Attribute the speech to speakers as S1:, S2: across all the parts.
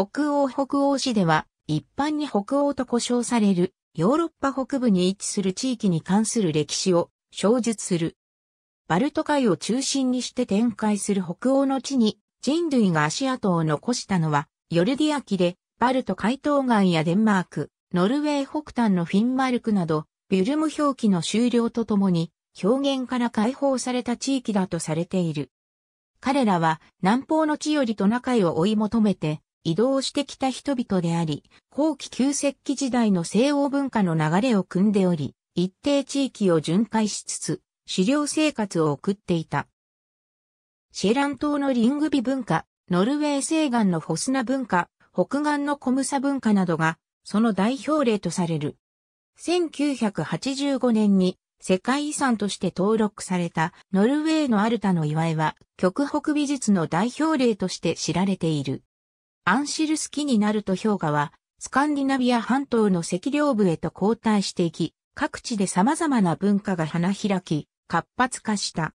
S1: 北欧北欧市では、一般に北欧と呼称される、ヨーロッパ北部に位置する地域に関する歴史を、小述する。バルト海を中心にして展開する北欧の地に、人類が足跡を残したのは、ヨルディア紀で、バルト海東岸やデンマーク、ノルウェー北端のフィンマルクなど、ビュルム表記の終了とともに、表現から解放された地域だとされている。彼らは南方の地よりトナカイを追い求めて、移動してきた人々であり、後期旧石器時代の西欧文化の流れを組んでおり、一定地域を巡回しつつ、狩猟生活を送っていた。シェラン島のリングビ文化、ノルウェー西岸のフォスナ文化、北岸のコムサ文化などが、その代表例とされる。1985年に世界遺産として登録されたノルウェーのアルタの祝いは、極北美術の代表例として知られている。アンシルス期になると氷河は、スカンディナビア半島の赤領部へと後退していき、各地で様々な文化が花開き、活発化した。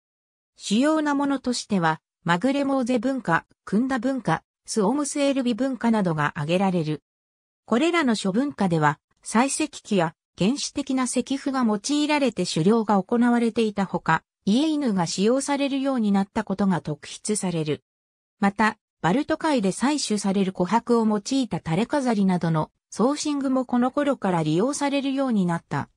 S1: 主要なものとしては、マグレモーゼ文化、クンダ文化、スオムスエルビ文化などが挙げられる。これらの諸文化では、採石器や原始的な石符が用いられて狩猟が行われていたほか、家犬が使用されるようになったことが特筆される。また、バルト海で採取される琥珀を用いた垂れ飾りなどのソーシングもこの頃から利用されるようになった。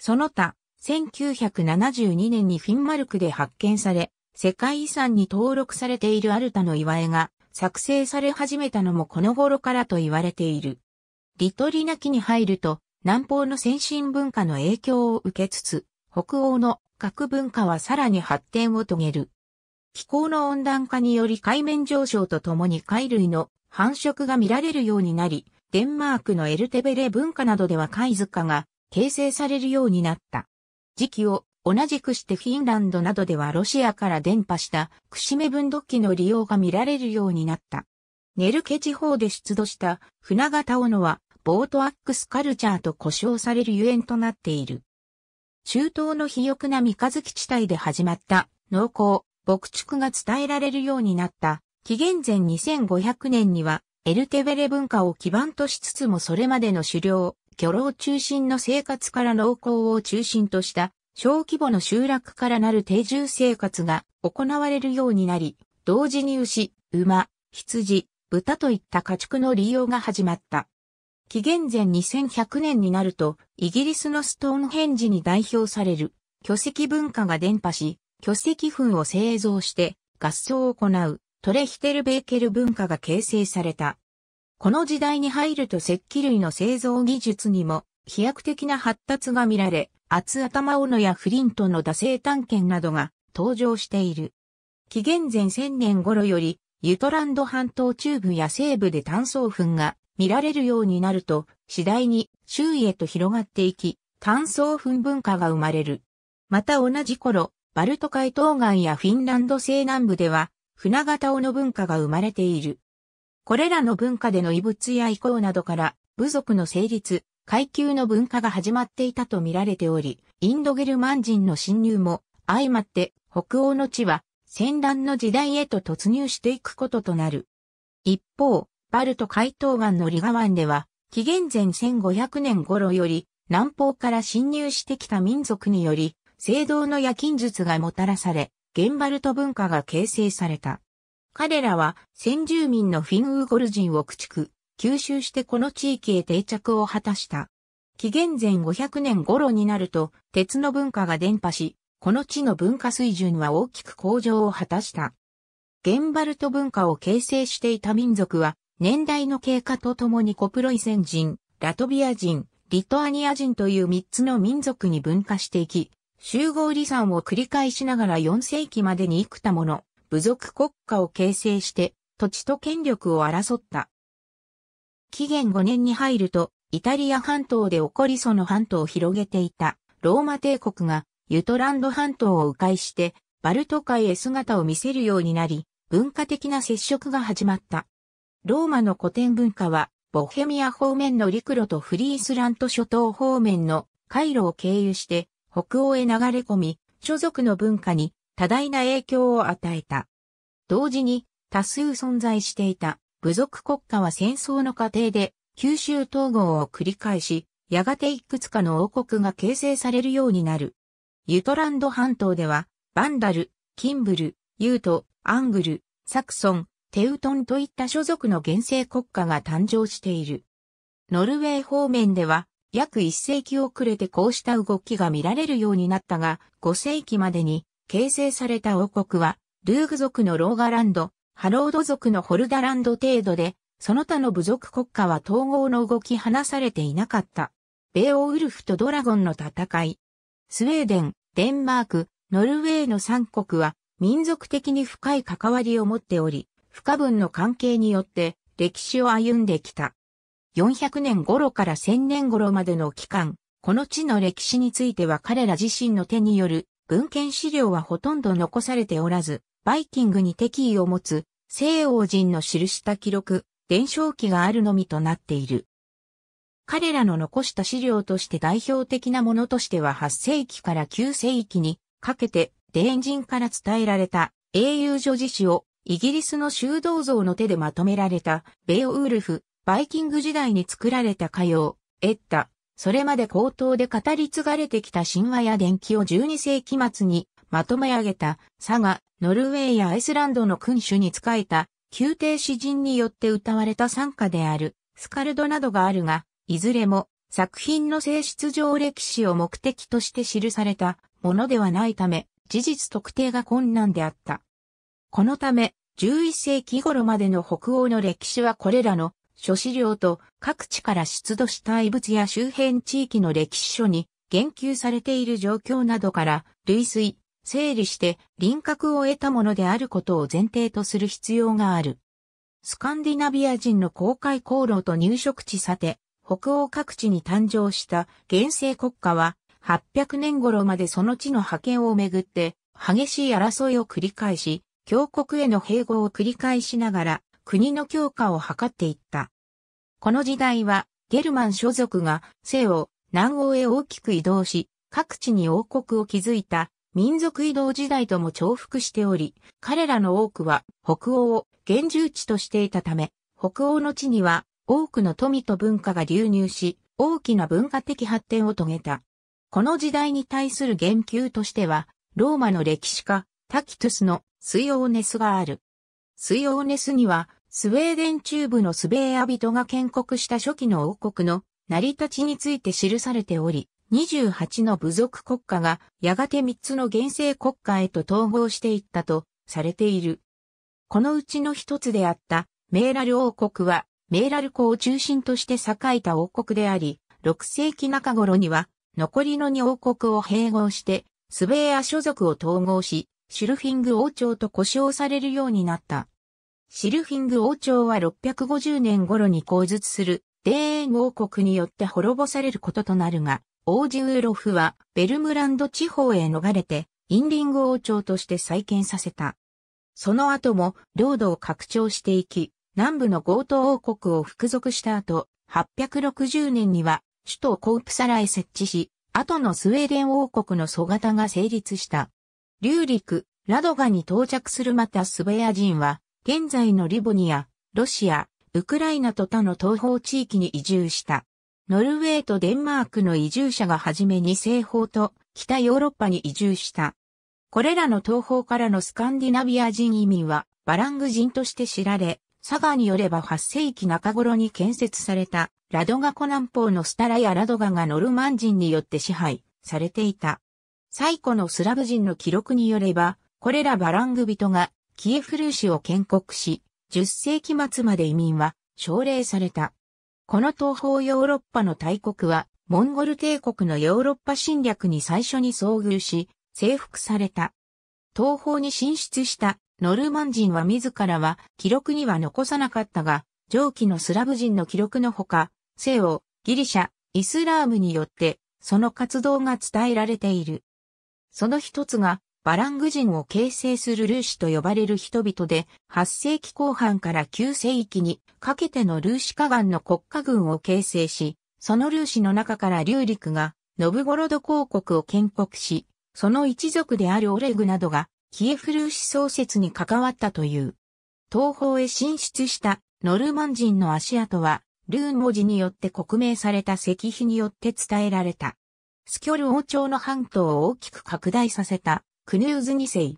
S1: その他、1972年にフィンマルクで発見され、世界遺産に登録されているアルタの岩絵が作成され始めたのもこの頃からと言われている。リトリナ期に入ると、南方の先進文化の影響を受けつつ、北欧の核文化はさらに発展を遂げる。気候の温暖化により海面上昇とともに貝類の繁殖が見られるようになり、デンマークのエルテベレ文化などでは貝塚が形成されるようになった。時期を同じくしてフィンランドなどではロシアから伝播した串目分度器の利用が見られるようになった。ネルケ地方で出土した船型斧はボートアックスカルチャーと呼称されるゆえんとなっている。中東の肥沃な三日月地帯で始まった農耕、牧畜が伝えられるようになった。紀元前2500年には、エルテベレ文化を基盤としつつもそれまでの狩猟、漁労中心の生活から農耕を中心とした、小規模の集落からなる定住生活が行われるようになり、同時に牛、馬、羊、豚といった家畜の利用が始まった。紀元前2100年になると、イギリスのストーンヘンジに代表される巨石文化が伝播し、巨石粉を製造して合奏を行うトレヒテルベーケル文化が形成された。この時代に入ると石器類の製造技術にも飛躍的な発達が見られ、厚頭斧やフリントの惰性探検などが登場している。紀元前1000年頃より、ユトランド半島中部や西部で炭層粉が見られるようになると、次第に周囲へと広がっていき、炭層粉文化が生まれる。また同じ頃、バルト海東岸やフィンランド西南部では、船型尾の文化が生まれている。これらの文化での遺物や遺構などから、部族の成立、階級の文化が始まっていたと見られており、インドゲルマン人の侵入も相まって北欧の地は戦乱の時代へと突入していくこととなる。一方、バルト海東岸のリガ湾では、紀元前1500年頃より南方から侵入してきた民族により青銅の夜勤術がもたらされ、ゲンバルト文化が形成された。彼らは先住民のフィンウーゴル人を駆逐、吸収してこの地域へ定着を果たした。紀元前500年頃になると、鉄の文化が伝播し、この地の文化水準は大きく向上を果たした。ゲンバルト文化を形成していた民族は、年代の経過とともにコプロイセン人、ラトビア人、リトアニア人という3つの民族に分化していき、集合離散を繰り返しながら4世紀までに幾多もの部族国家を形成して土地と権力を争った。紀元5年に入ると、イタリア半島で起こりその半島を広げていたローマ帝国がユトランド半島を迂回してバルト海へ姿を見せるようになり、文化的な接触が始まった。ローマの古典文化は、ボヘミア方面の陸路とフリースラント諸島方面の回路を経由して、北欧へ流れ込み、諸族の文化に多大な影響を与えた。同時に多数存在していた部族国家は戦争の過程で九州統合を繰り返し、やがていくつかの王国が形成されるようになる。ユトランド半島では、バンダル、キンブル、ユート、アングル、サクソン、テウトンといった諸族の原生国家が誕生している。ノルウェー方面では、約1世紀遅れてこうした動きが見られるようになったが、5世紀までに形成された王国は、ルーグ族のローガランド、ハロード族のホルダランド程度で、その他の部族国家は統合の動き離されていなかった。ベオウルフとドラゴンの戦い。スウェーデン、デンマーク、ノルウェーの3国は民族的に深い関わりを持っており、不可分の関係によって歴史を歩んできた。400年頃から1000年頃までの期間、この地の歴史については彼ら自身の手による文献資料はほとんど残されておらず、バイキングに敵意を持つ西欧人の記した記録、伝承記があるのみとなっている。彼らの残した資料として代表的なものとしては8世紀から9世紀にかけて、伝人から伝えられた英雄女子史をイギリスの修道像の手でまとめられたベオウルフ、バイキング時代に作られた歌謡、エッタ、それまで口頭で語り継がれてきた神話や伝記を12世紀末にまとめ上げた、佐賀、ノルウェーやアイスランドの君主に仕えた、宮廷詩人によって歌われた参加である、スカルドなどがあるが、いずれも作品の性質上歴史を目的として記されたものではないため、事実特定が困難であった。このため、11世紀頃までの北欧の歴史はこれらの諸資料と各地から出土した遺物や周辺地域の歴史書に言及されている状況などから類推、整理して輪郭を得たものであることを前提とする必要がある。スカンディナビア人の公開航路と入植地さて、北欧各地に誕生した原生国家は800年頃までその地の覇権をめぐって激しい争いを繰り返し、強国への併合を繰り返しながら国の強化を図っていった。この時代は、ゲルマン所属が西欧、南欧へ大きく移動し、各地に王国を築いた民族移動時代とも重複しており、彼らの多くは北欧を現住地としていたため、北欧の地には多くの富と文化が流入し、大きな文化的発展を遂げた。この時代に対する言及としては、ローマの歴史家、タキトゥスの水オーネスがある。スイオーネスには、スウェーデン中部のスベーア人が建国した初期の王国の成り立ちについて記されており、28の部族国家がやがて3つの原生国家へと統合していったとされている。このうちの一つであったメーラル王国はメーラル湖を中心として栄えた王国であり、6世紀中頃には残りの2王国を併合してスベーア所属を統合し、シュルフィング王朝と呼称されるようになった。シルフィング王朝は650年頃に降絶する、デーン王国によって滅ぼされることとなるが、王子ウーロフはベルムランド地方へ逃れて、インリング王朝として再建させた。その後も領土を拡張していき、南部のゴート王国を服属した後、860年には首都コープサラへ設置し、後のスウェーデン王国の蘇型が成立した。リューリク、ラドガに到着するまたスベア人は、現在のリボニア、ロシア、ウクライナと他の東方地域に移住した。ノルウェーとデンマークの移住者がはじめに西方と北ヨーロッパに移住した。これらの東方からのスカンディナビア人移民はバラング人として知られ、佐賀によれば8世紀中頃に建設されたラドガ湖南方のスタラやラドガがノルマン人によって支配されていた。最古のスラブ人の記録によれば、これらバラング人がキエフルーシを建国し、10世紀末まで移民は奨励された。この東方ヨーロッパの大国は、モンゴル帝国のヨーロッパ侵略に最初に遭遇し、征服された。東方に進出したノルマン人は自らは記録には残さなかったが、上記のスラブ人の記録のほか、西欧、ギリシャ、イスラームによって、その活動が伝えられている。その一つが、バラング人を形成するルーシと呼ばれる人々で、8世紀後半から9世紀にかけてのルーシ河岸の国家軍を形成し、そのルーシの中から劉陸がノブゴロド公国を建国し、その一族であるオレグなどがキエフルーシ創設に関わったという。東方へ進出したノルマン人の足跡は、ルーン文字によって刻名された石碑によって伝えられた。スキョル王朝の半島を大きく拡大させたクヌーズ2世。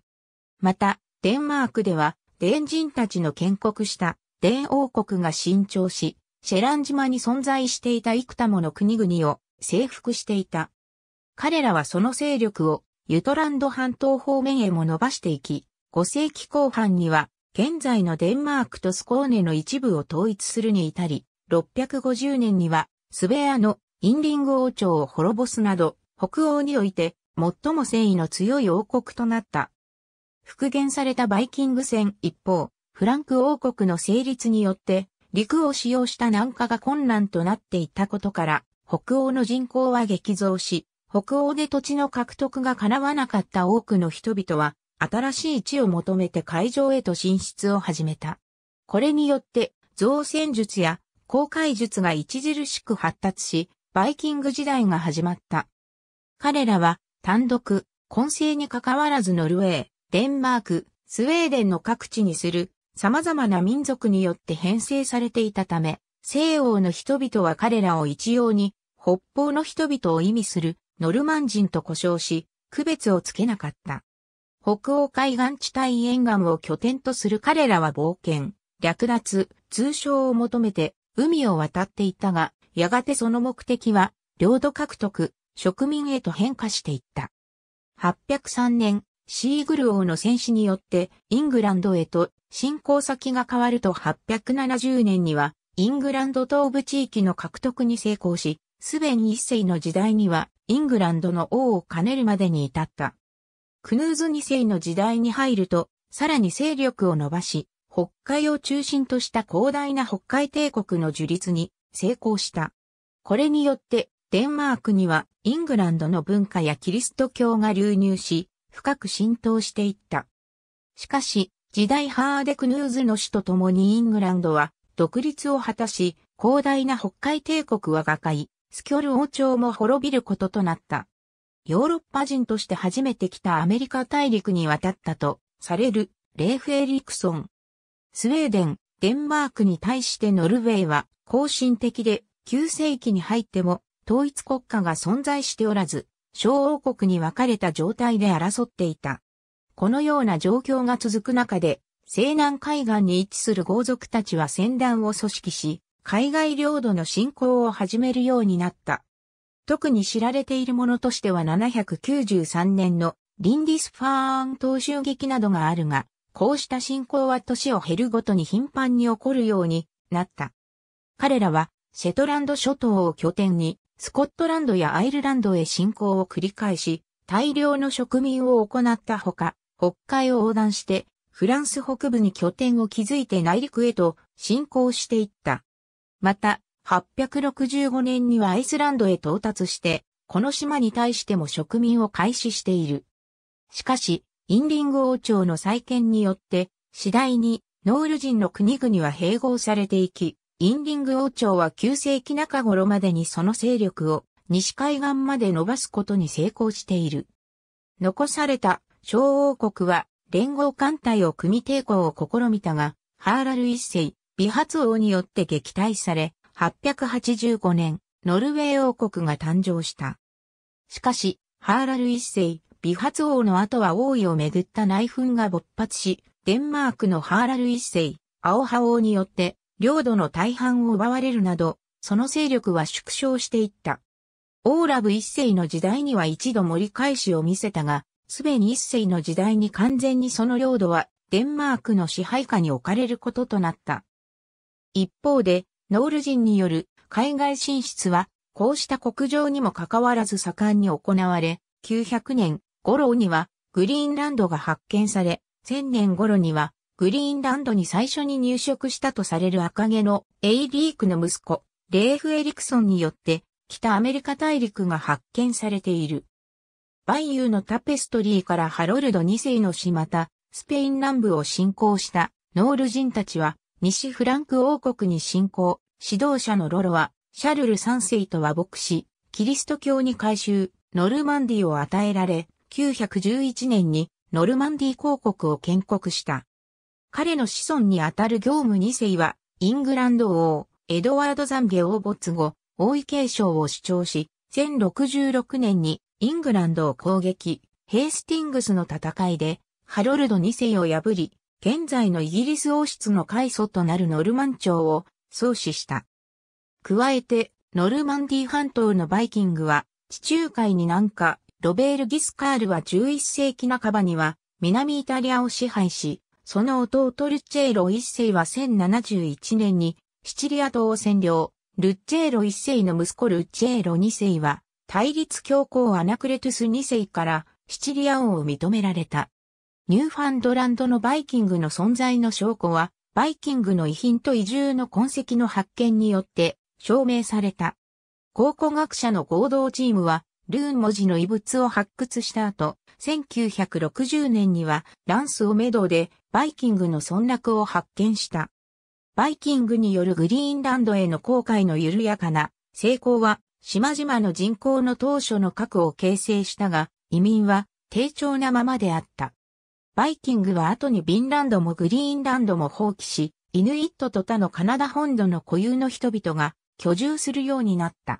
S1: また、デンマークでは、デン人たちの建国したデン王国が伸長し、シェラン島に存在していた幾多もの国々を征服していた。彼らはその勢力をユトランド半島方面へも伸ばしていき、5世紀後半には現在のデンマークとスコーネの一部を統一するに至り、650年にはスベアのインリング王朝を滅ぼすなど、北欧において最も誠意の強い王国となった。復元されたバイキング船一方、フランク王国の成立によって、陸を使用した南下が困難となっていたことから、北欧の人口は激増し、北欧で土地の獲得が叶わなかった多くの人々は、新しい地を求めて海上へと進出を始めた。これによって、造船術や航海術が著しく発達し、バイキング時代が始まった。彼らは単独、混成に関わらずノルウェー、デンマーク、スウェーデンの各地にする様々な民族によって編成されていたため、西欧の人々は彼らを一様に北方の人々を意味するノルマン人と呼称し、区別をつけなかった。北欧海岸地帯沿岸を拠点とする彼らは冒険、略奪、通称を求めて海を渡っていたが、やがてその目的は領土獲得、植民へと変化していった。803年、シーグル王の戦死によってイングランドへと侵攻先が変わると870年にはイングランド東部地域の獲得に成功し、スベン一世の時代にはイングランドの王を兼ねるまでに至った。クヌーズ二世の時代に入ると、さらに勢力を伸ばし、北海を中心とした広大な北海帝国の樹立に成功した。これによってデンマークにはイングランドの文化やキリスト教が流入し、深く浸透していった。しかし、時代ハーデクヌーズの死とともにイングランドは独立を果たし、広大な北海帝国は瓦解、スキョル王朝も滅びることとなった。ヨーロッパ人として初めて来たアメリカ大陸に渡ったとされるレーフ・エリクソン。スウェーデン、デンマークに対してノルウェーは後進的で9世紀に入っても統一国家が存在しておらず、小王国に分かれた状態で争っていた。このような状況が続く中で、西南海岸に位置する豪族たちは戦団を組織し、海外領土の侵攻を始めるようになった。特に知られているものとしては793年のリンディスファーン投襲撃などがあるが、こうした侵攻は年を減るごとに頻繁に起こるようになった。彼らは、シェトランド諸島を拠点に、スコットランドやアイルランドへ侵攻を繰り返し、大量の植民を行ったほか、北海を横断して、フランス北部に拠点を築いて内陸へと侵攻していった。また、865年にはアイスランドへ到達して、この島に対しても植民を開始している。しかし、インリング王朝の再建によって、次第にノール人の国々は併合されていき、インディング王朝は9世紀中頃までにその勢力を西海岸まで伸ばすことに成功している。残された小王国は連合艦隊を組み抵抗を試みたが、ハーラル一世、美発王によって撃退され、885年、ノルウェー王国が誕生した。しかし、ハーラル一世、美発王の後は王位をめぐった内紛が勃発し、デンマークのハーラル一世、青葉王によって領土の大半を奪われるなど、その勢力は縮小していった。オーラブ一世の時代には一度盛り返しを見せたが、すでに一世の時代に完全にその領土はデンマークの支配下に置かれることとなった。一方で、ノール人による海外進出は、こうした国情にもかかわらず盛んに行われ、900年頃にはグリーンランドが発見され、1000年頃にはグリーンランドに最初に入植したとされる赤毛のエイリークの息子、レーフ・エリクソンによって北アメリカ大陸が発見されている。バイユーのタペストリーからハロルド2世の死また、スペイン南部を侵攻したノール人たちは西フランク王国に侵攻、指導者のロロはシャルル3世と和睦し、キリスト教に改宗、ノルマンディを与えられ、911年にノルマンディ公国を建国した。彼の子孫にあたる業務2世は、イングランド王、エドワード・ザンゲ王没後、王位継承を主張し、1066年にイングランドを攻撃、ヘイスティングスの戦いで、ハロルド2世を破り、現在のイギリス王室の開祖となるノルマン朝を創始した。加えて、ノルマンディ半島のバイキングは、地中海に南下、ロベール・ギスカールは11世紀半ばには、南イタリアを支配し、その弟ルッチェーロ一世は1071年にシチリア島を占領。ルッチェーロ一世の息子ルッチェーロ二世は対立強行アナクレトゥス二世からシチリア王を認められた。ニューファンドランドのバイキングの存在の証拠はバイキングの遺品と移住の痕跡の発見によって証明された。考古学者の合同チームは、ルーン文字の遺物を発掘した後、1960年には、ランスオメドでバイキングの村落を発見した。バイキングによるグリーンランドへの航海の緩やかな成功は島々の人口の当初の核を形成したが、移民は低調なままであった。バイキングは後にビンランドもグリーンランドも放棄し、イヌイットと他のカナダ本土の固有の人々が居住するようになった。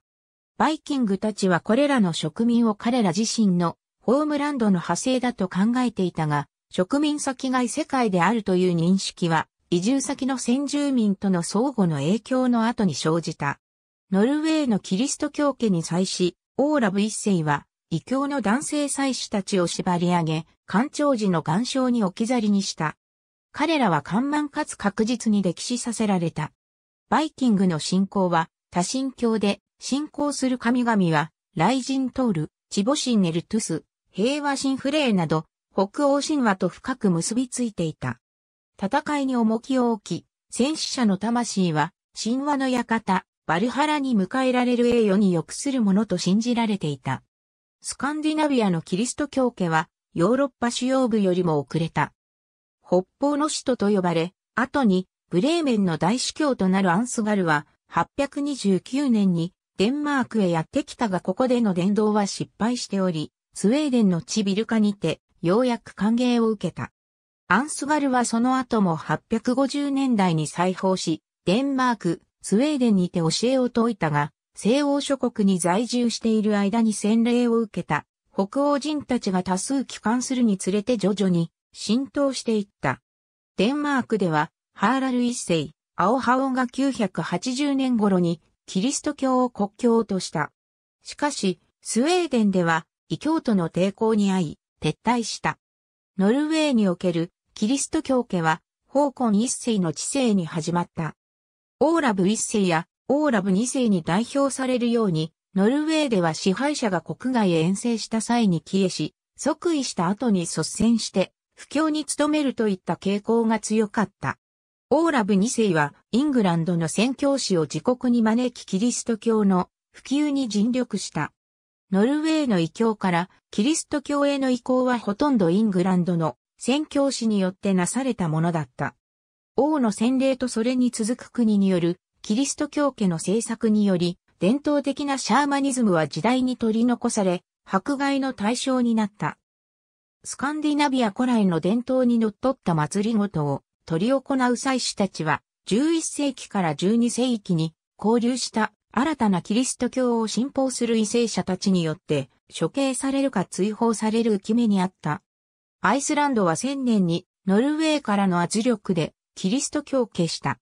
S1: バイキングたちはこれらの植民を彼ら自身のホームランドの派生だと考えていたが、植民先外世界であるという認識は、移住先の先住民との相互の影響の後に生じた。ノルウェーのキリスト教家に際し、オーラブ一世は、異教の男性祭司たちを縛り上げ、官庁時の岩礁に置き去りにした。彼らは緩慢かつ確実に歴史させられた。バイキングの信仰は、多神教で、信仰する神々は、雷神トール、チボシンネルトゥス、平和神フレーなど、北欧神話と深く結びついていた。戦いに重きを置き、戦死者の魂は神話の館、バルハラに迎えられる栄誉に良くするものと信じられていた。スカンディナビアのキリスト教家はヨーロッパ主要部よりも遅れた。北方の首都と呼ばれ、後にブレーメンの大主教となるアンスガルは829年にデンマークへやってきたがここでの伝道は失敗しており、スウェーデンのチビルカにてようやく歓迎を受けた。アンスガルはその後も850年代に再訪し、デンマーク、スウェーデンにて教えを説いたが、西欧諸国に在住している間に洗礼を受けた、北欧人たちが多数帰還するにつれて徐々に浸透していった。デンマークでは、ハーラル一世、青ハオが980年頃にキリスト教を国教とした。しかし、スウェーデンでは異教徒の抵抗に遭い、撤退した。ノルウェーにおけるキリスト教家は、ホーコン一世の治世に始まった。オーラブ一世やオーラブ二世に代表されるように、ノルウェーでは支配者が国外へ遠征した際に帰依し、即位した後に率先して、不況に努めるといった傾向が強かった。オーラブ二世は、イングランドの宣教師を自国に招きキリスト教の普及に尽力した。ノルウェーの異教からキリスト教への移行はほとんどイングランドの宣教師によってなされたものだった。王の洗礼とそれに続く国によるキリスト教家の政策により、伝統的なシャーマニズムは時代に取り残され、迫害の対象になった。スカンディナビア古来の伝統にのっとった祭りごとを取り行う祭司たちは、11世紀から12世紀に交流した新たなキリスト教を信奉する為政者たちによって処刑されるか追放される決めにあった。アイスランドは1000年にノルウェーからの圧力でキリスト教を消した。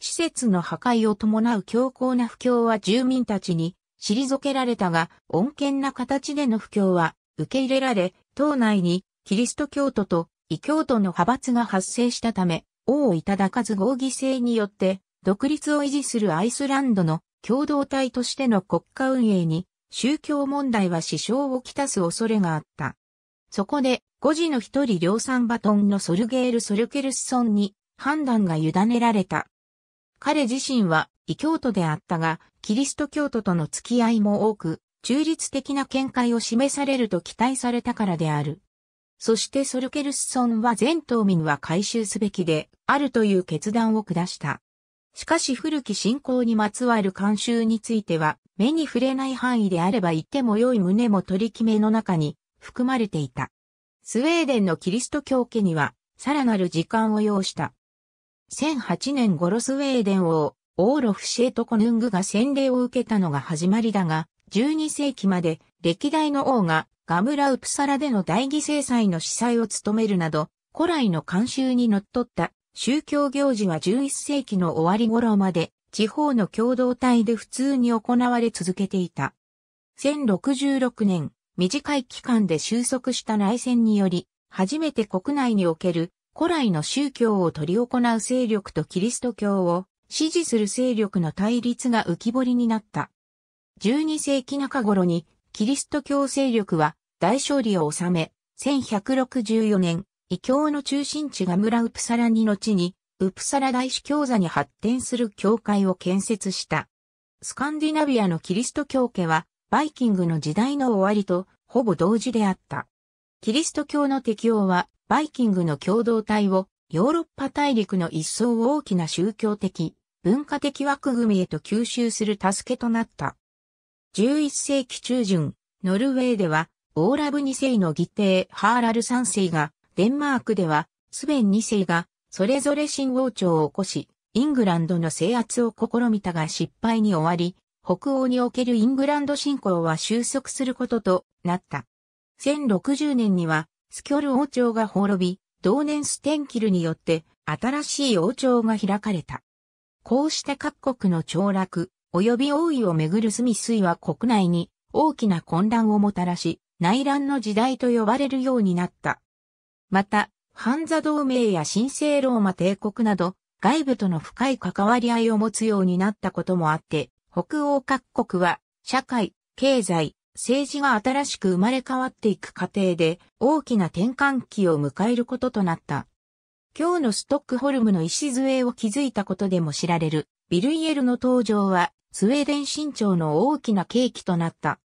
S1: 施設の破壊を伴う強硬な布教は住民たちに退けられたが、穏健な形での布教は受け入れられ、党内にキリスト教徒と異教徒の派閥が発生したため、王をいただかず合議制によって独立を維持するアイスランドの共同体としての国家運営に宗教問題は支障をきたす恐れがあった。そこで、5時の一人量産バトンのソルゲール・ソルケルスソンに判断が委ねられた。彼自身は異教徒であったが、キリスト教徒との付き合いも多く、中立的な見解を示されると期待されたからである。そしてソルケルスソンは全島民は回収すべきであるという決断を下した。しかし古き信仰にまつわる慣習については、目に触れない範囲であれば言っても良い旨も取り決めの中に含まれていた。スウェーデンのキリスト教家には、さらなる時間を要した。1008年頃スウェーデン王、オーロフ・シェート・コヌングが洗礼を受けたのが始まりだが、12世紀まで歴代の王がガムラウプサラでの大義制裁の司祭を務めるなど、古来の慣習に則っった宗教行事は11世紀の終わり頃まで地方の共同体で普通に行われ続けていた。1066年、短い期間で収束した内戦により、初めて国内における古来の宗教を取り行う勢力とキリスト教を支持する勢力の対立が浮き彫りになった。12世紀中頃にキリスト教勢力は大勝利を収め、1164年、異教の中心地が村ウプサラに後に、ウプサラ大司教座に発展する教会を建設した。スカンディナビアのキリスト教家は、バイキングの時代の終わりとほぼ同時であった。キリスト教の適応は、バイキングの共同体をヨーロッパ大陸の一層大きな宗教的、文化的枠組みへと吸収する助けとなった。11世紀中旬、ノルウェーでは、オーラブ2世の義弟ハーラル3世がデンマークでは、スベン2世が、それぞれ新王朝を起こし、イングランドの制圧を試みたが失敗に終わり、北欧におけるイングランド侵攻は収束することとなった。1060年には、スキョル王朝が滅び、同年ステンキルによって新しい王朝が開かれた。こうして各国の凋落、及び王位をめぐるスミスイは国内に大きな混乱をもたらし、内乱の時代と呼ばれるようになった。また、ハンザ同盟や神聖ローマ帝国など、外部との深い関わり合いを持つようになったこともあって、北欧各国は、社会、経済、政治が新しく生まれ変わっていく過程で、大きな転換期を迎えることとなった。今日のストックホルムの礎を築いたことでも知られる、ビルイエルの登場は、スウェーデン新潮の大きな契機となった。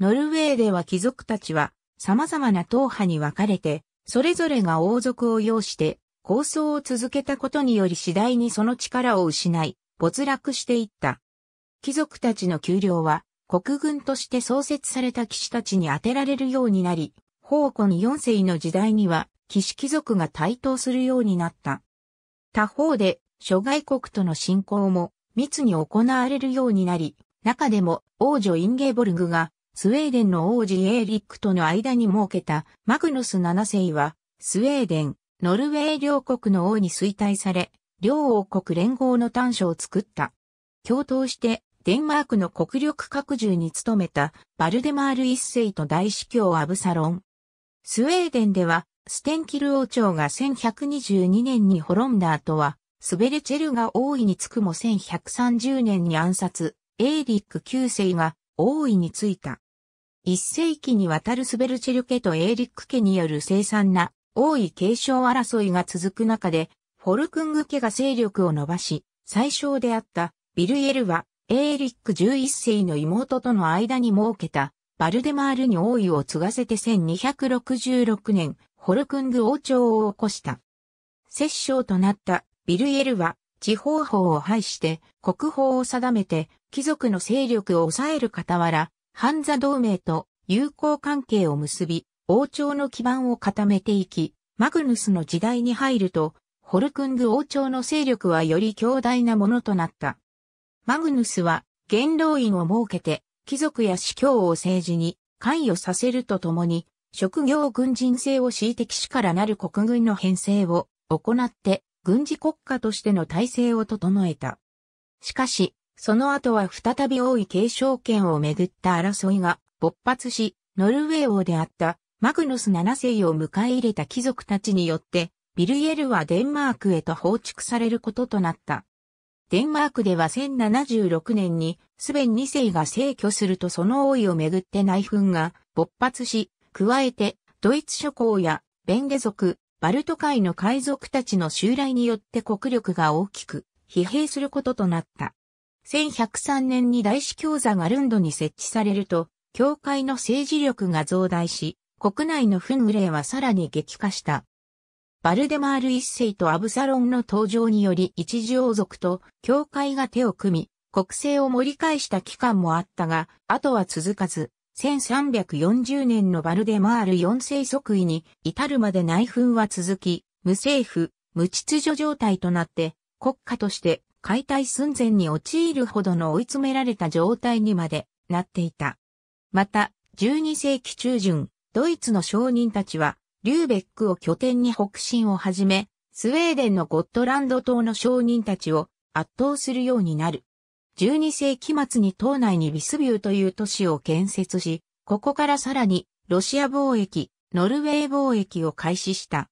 S1: ノルウェーでは貴族たちは、様々な党派に分かれて、それぞれが王族を要して、構想を続けたことにより次第にその力を失い、没落していった。貴族たちの給料は、国軍として創設された騎士たちに充てられるようになり、宝庫に4世の時代には、騎士貴族が台頭するようになった。他方で、諸外国との侵攻も密に行われるようになり、中でも王女インゲボルグがスウェーデンの王子エーリックとの間に設けたマグノス7世は、スウェーデン、ノルウェー両国の王に衰退され、両王国連合の端緒を作った。共闘してデンマークの国力拡充に努めたバルデマール一世と大司教アブサロン。スウェーデンではステンキル王朝が1122年に滅んだ後は、スベルチェルが王位につくも1130年に暗殺、エーリック9世が王位についた。一世紀にわたるスベルチェル家とエーリック家による凄惨な王位継承争いが続く中で、フォルクング家が勢力を伸ばし、最小であったビルエルはエーリック11世の妹との間に設けたバルデマールに王位を継がせて1266年、ホルクング王朝を起こした。摂政となったビルエルは地方法を廃して国法を定めて貴族の勢力を抑える傍らハンザ同盟と友好関係を結び、王朝の基盤を固めていき、マグヌスの時代に入ると、ホルクング王朝の勢力はより強大なものとなった。マグヌスは、元老院を設けて、貴族や司教を政治に関与させるとともに、職業軍人制を恣いて騎士からなる国軍の編成を行って、軍事国家としての体制を整えた。しかし、その後は再び王位継承権をめぐった争いが勃発し、ノルウェー王であったマグノス7世を迎え入れた貴族たちによって、ビルエルはデンマークへと放逐されることとなった。デンマークでは1076年にスベン2世が逝去するとその王位をめぐって内紛が勃発し、加えてドイツ諸侯やベンゲ族、バルト海の海賊たちの襲来によって国力が大きく疲弊することとなった。1103年に大司教座がルンドに設置されると、教会の政治力が増大し、国内のフンはさらに激化した。バルデマール一世とアブサロンの登場により一時王族と教会が手を組み、国政を盛り返した期間もあったが、後は続かず、1340年のバルデマール四世即位に至るまで内紛は続き、無政府、無秩序状態となって、国家として解体寸前に陥るほどの追い詰められた状態にまでなっていた。また、12世紀中旬、ドイツの商人たちは、リューベックを拠点に北進をはじめ、スウェーデンのゴットランド島の商人たちを圧倒するようになる。12世紀末に島内にビスビューという都市を建設し、ここからさらにロシア貿易、ノルウェー貿易を開始した。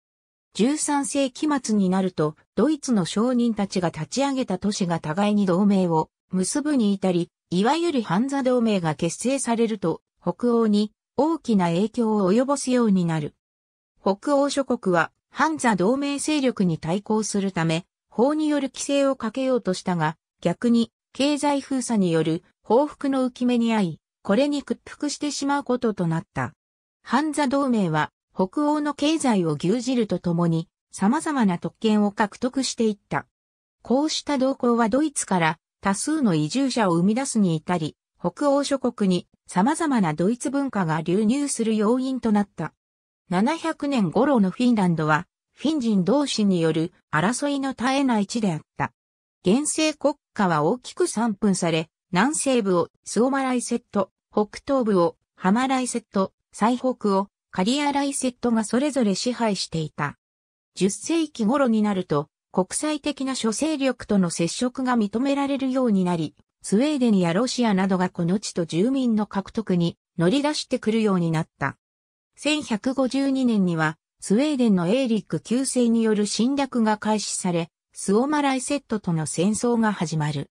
S1: 13世紀末になると、ドイツの商人たちが立ち上げた都市が互いに同盟を結ぶに至り、いわゆるハンザ同盟が結成されると、北欧に大きな影響を及ぼすようになる。北欧諸国は、ハンザ同盟勢力に対抗するため、法による規制をかけようとしたが、逆に、経済封鎖による報復の浮き目に遭い、これに屈服してしまうこととなった。ハンザ同盟は、北欧の経済を牛耳るとともに、様々な特権を獲得していった。こうした動向はドイツから多数の移住者を生み出すに至り、北欧諸国に様々なドイツ文化が流入する要因となった。700年頃のフィンランドは、フィン人同士による争いの絶えない地であった。現生国家は大きく散分され、南西部をスオマライセット、北東部をハマライセット、最北をカリアライセットがそれぞれ支配していた。10世紀頃になると、国際的な諸勢力との接触が認められるようになり、スウェーデンやロシアなどがこの地と住民の獲得に乗り出してくるようになった。1152年には、スウェーデンのエーリック9世による侵略が開始され、スオマライセットとの戦争が始まる。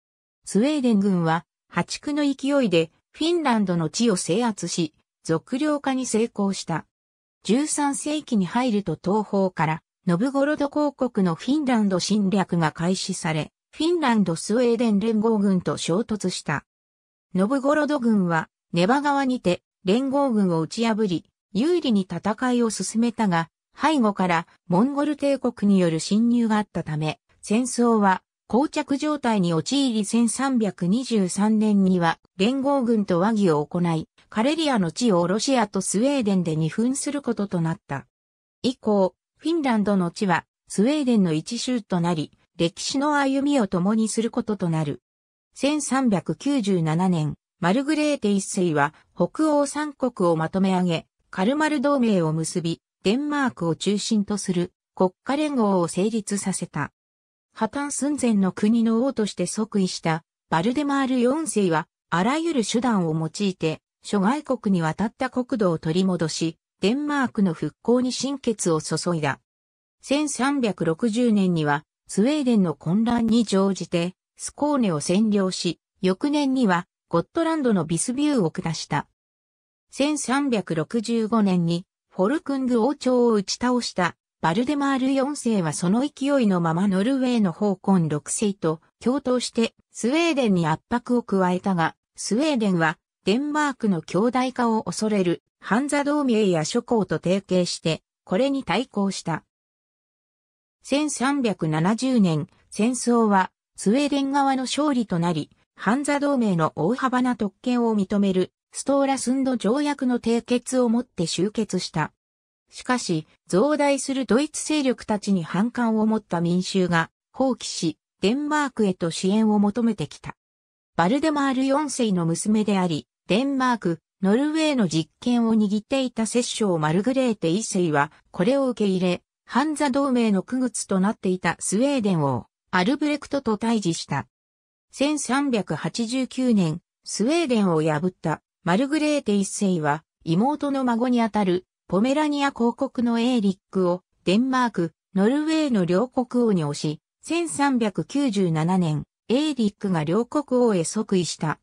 S1: スウェーデン軍は、破竹の勢いで、フィンランドの地を制圧し、俗領化に成功した。13世紀に入ると東方から、ノブゴロド公国のフィンランド侵略が開始され、フィンランド・スウェーデン連合軍と衝突した。ノブゴロド軍は、ネバ川にて連合軍を打ち破り、有利に戦いを進めたが、背後からモンゴル帝国による侵入があったため、戦争は膠着状態に陥り1323年には連合軍と和議を行い、カレリアの地をロシアとスウェーデンで二分することとなった。以降、フィンランドの地はスウェーデンの一州となり、歴史の歩みを共にすることとなる。1397年、マルグレーテ一世は北欧三国をまとめ上げ、カルマル同盟を結び、デンマークを中心とする国家連合を成立させた。破綻寸前の国の王として即位したバルデマール4世はあらゆる手段を用いて諸外国に渡った国土を取り戻し、デンマークの復興に心血を注いだ。1360年にはスウェーデンの混乱に乗じてスコーネを占領し、翌年にはゴットランドのビスビューを下した。1365年にフォルクング王朝を打ち倒したバルデマール4世はその勢いのままノルウェーの宝根6世と共闘してスウェーデンに圧迫を加えたが、スウェーデンはデンマークの強大化を恐れるハンザ同盟や諸侯と提携して、これに対抗した。1370年、戦争はスウェーデン側の勝利となり、ハンザ同盟の大幅な特権を認めるストーラスンド条約の締結をもって終結した。しかし、増大するドイツ勢力たちに反感を持った民衆が放棄し、デンマークへと支援を求めてきた。バルデマール4世の娘であり、デンマーク、ノルウェーの実権を握っていた摂政マルグレーテ一世は、これを受け入れ、ハンザ同盟の区靴となっていたスウェーデン王、アルブレクトと対峙した。1389年、スウェーデンを破ったマルグレーテ一世は、妹の孫にあたるポメラニア公国のエーリックをデンマーク、ノルウェーの両国王に推し、1397年、エーリックが両国王へ即位した。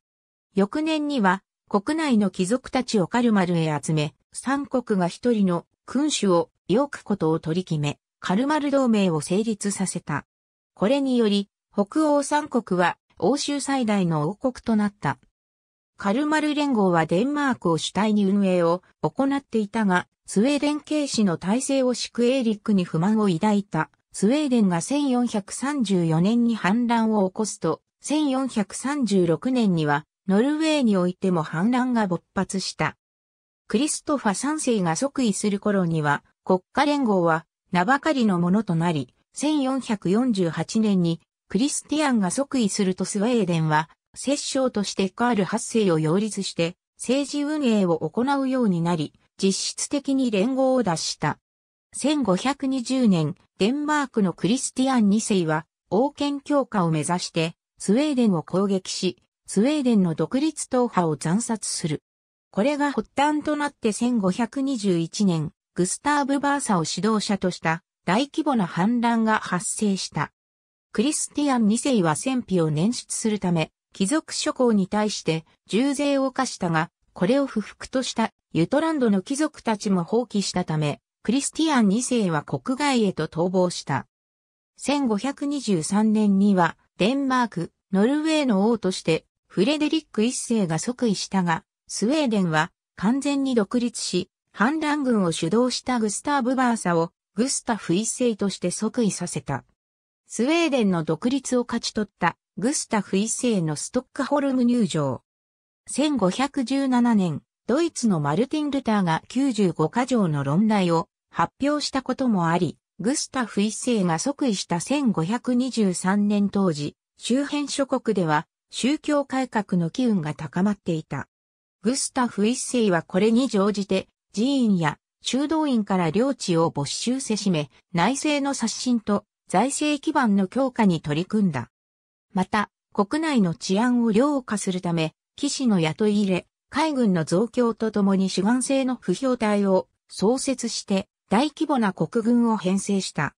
S1: 翌年には国内の貴族たちをカルマルへ集め、三国が一人の君主をよくことを取り決め、カルマル同盟を成立させた。これにより、北欧三国は欧州最大の王国となった。カルマル連合はデンマークを主体に運営を行っていたが、スウェーデン軽視の体制を敷くエーリックに不満を抱いた。スウェーデンが1434年に反乱を起こすと、1436年にはノルウェーにおいても反乱が勃発した。クリストファ三世が即位する頃には、国家連合は名ばかりのものとなり、1448年にクリスティアンが即位するとスウェーデンは、摂政としてカール8世を擁立して、政治運営を行うようになり、実質的に連合を脱した。1520年、デンマークのクリスティアン2世は、王権強化を目指して、スウェーデンを攻撃し、スウェーデンの独立党派を惨殺する。これが発端となって1521年、グスターブ・バーサを指導者とした大規模な反乱が発生した。クリスティアン2世は戦費を捻出するため、貴族諸侯に対して重税を課したが、これを不服としたユトランドの貴族たちも放棄したため、クリスティアン2世は国外へと逃亡した。1523年には、デンマーク、ノルウェーの王としてフレデリック一世が即位したが、スウェーデンは完全に独立し、反乱軍を主導したグスターブ・バーサをグスタフ一世として即位させた。スウェーデンの独立を勝ち取ったグスタフ一世のストックホルム入場。1517年、ドイツのマルティン・ルターが95箇条の論題を発表したこともあり、グスタフ一世が即位した1523年当時、周辺諸国では宗教改革の機運が高まっていた。グスタフ一世はこれに乗じて、寺院や修道院から領地を没収せしめ、内政の刷新と財政基盤の強化に取り組んだ。また、国内の治安を良化するため、騎士の雇い入れ、海軍の増強とともに主眼性の不評体を創設して大規模な国軍を編成した。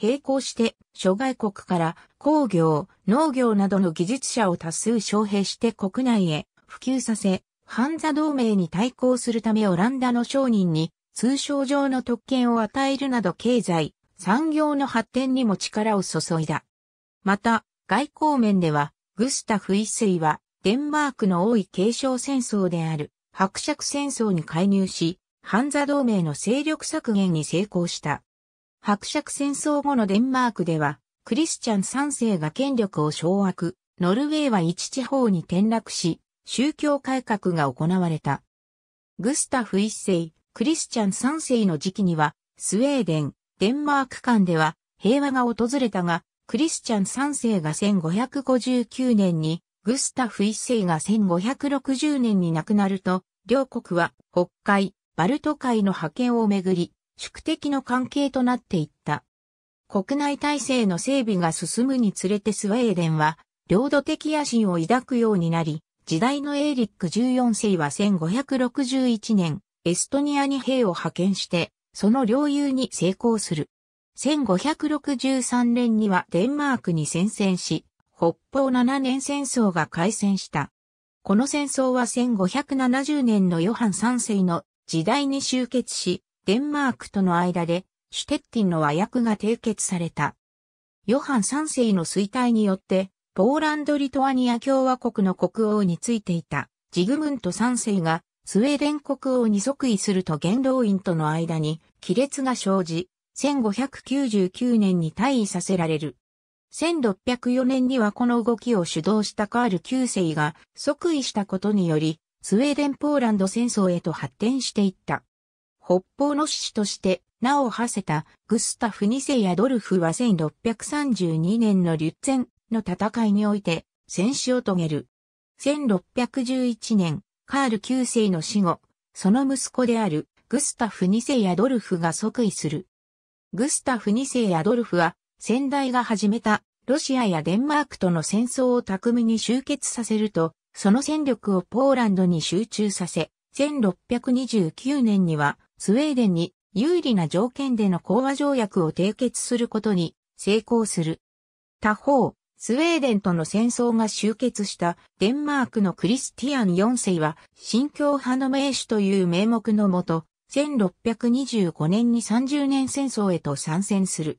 S1: 並行して、諸外国から工業、農業などの技術者を多数招聘して国内へ普及させ、ハンザ同盟に対抗するためオランダの商人に通商上の特権を与えるなど経済、産業の発展にも力を注いだ。また、外交面では、グスタフ一世は、デンマークの多い継承戦争である、伯爵戦争に介入し、ハンザ同盟の勢力削減に成功した。伯爵戦争後のデンマークでは、クリスチャン3世が権力を掌握、ノルウェーは一地方に転落し、宗教改革が行われた。グスタフ一世、クリスチャン3世の時期には、スウェーデン、デンマーク間では平和が訪れたが、クリスチャン3世が1559年に、グスタフ一世が1560年に亡くなると、両国は北海、バルト海の覇権をめぐり、宿敵の関係となっていった。国内体制の整備が進むにつれてスウェーデンは、領土的野心を抱くようになり、時代のエーリック14世は1561年、エストニアに兵を派遣して、その領有に成功する。1563年にはデンマークに宣戦し、北方7年戦争が開戦した。この戦争は1570年のヨハン3世の時代に終結し、デンマークとの間で、シュテッティンの和訳が締結された。ヨハン3世の衰退によって、ポーランド・リトアニア共和国の国王についていたジグムント3世がスウェーデン国王に即位すると元老院との間に亀裂が生じ、1599年に退位させられる。1604年にはこの動きを主導したカール9世が即位したことにより、スウェーデン・ポーランド戦争へと発展していった。北方の志士として名を馳せたグスタフ2世やドルフは1632年のリュッツェンの戦いにおいて戦死を遂げる。1611年、カール9世の死後、その息子であるグスタフ2世やドルフが即位する。グスタフ2世やドルフは先代が始めたロシアやデンマークとの戦争を巧みに終結させると、その戦力をポーランドに集中させ、1629年にはスウェーデンに有利な条件での講和条約を締結することに成功する。他方、スウェーデンとの戦争が終結したデンマークのクリスティアン4世は、新教派の名手という名目のもと、1625年に30年戦争へと参戦する。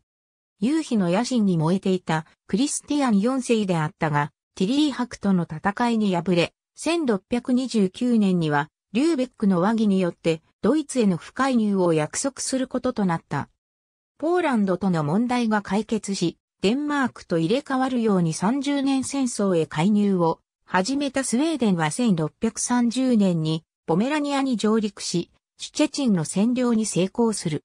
S1: 夕日の野心に燃えていたクリスティアン4世であったが、ティリークとの戦いに敗れ、1629年には、リューベックの和議によってドイツへの不介入を約束することとなった。ポーランドとの問題が解決し、デンマークと入れ替わるように30年戦争へ介入を始めたスウェーデンは1630年にポメラニアに上陸し、シュチェチンの占領に成功する。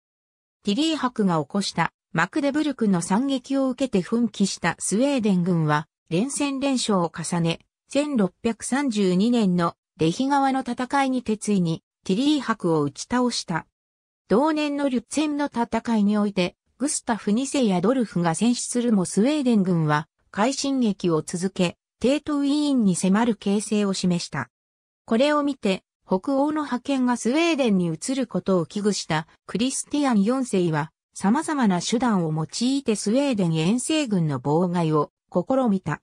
S1: ティリー博が起こしたマクデブルクの惨劇を受けて奮起したスウェーデン軍は連戦連勝を重ね、1632年のレヒ川の戦いに鉄意にティリー博を打ち倒した。同年のリュッツェンの戦いにおいて、グスタフ2世やドルフが戦死するもスウェーデン軍は快進撃を続け、帝都委員に迫る形勢を示した。これを見て、北欧の派遣がスウェーデンに移ることを危惧したクリスティアン4世は様々な手段を用いてスウェーデン遠征軍の妨害を試みた。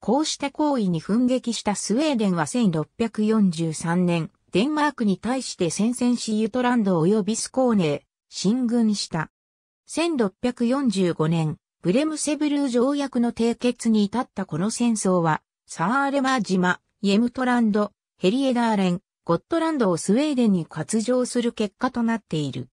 S1: こうした行為に奮撃したスウェーデンは1643年、デンマークに対して戦線ユトランド及びスコーネー、進軍した。1645年、ブレムセブルー条約の締結に至ったこの戦争は、サーレマー島、イエムトランド、ヘリエダーレン、ゴットランドをスウェーデンに割譲する結果となっている。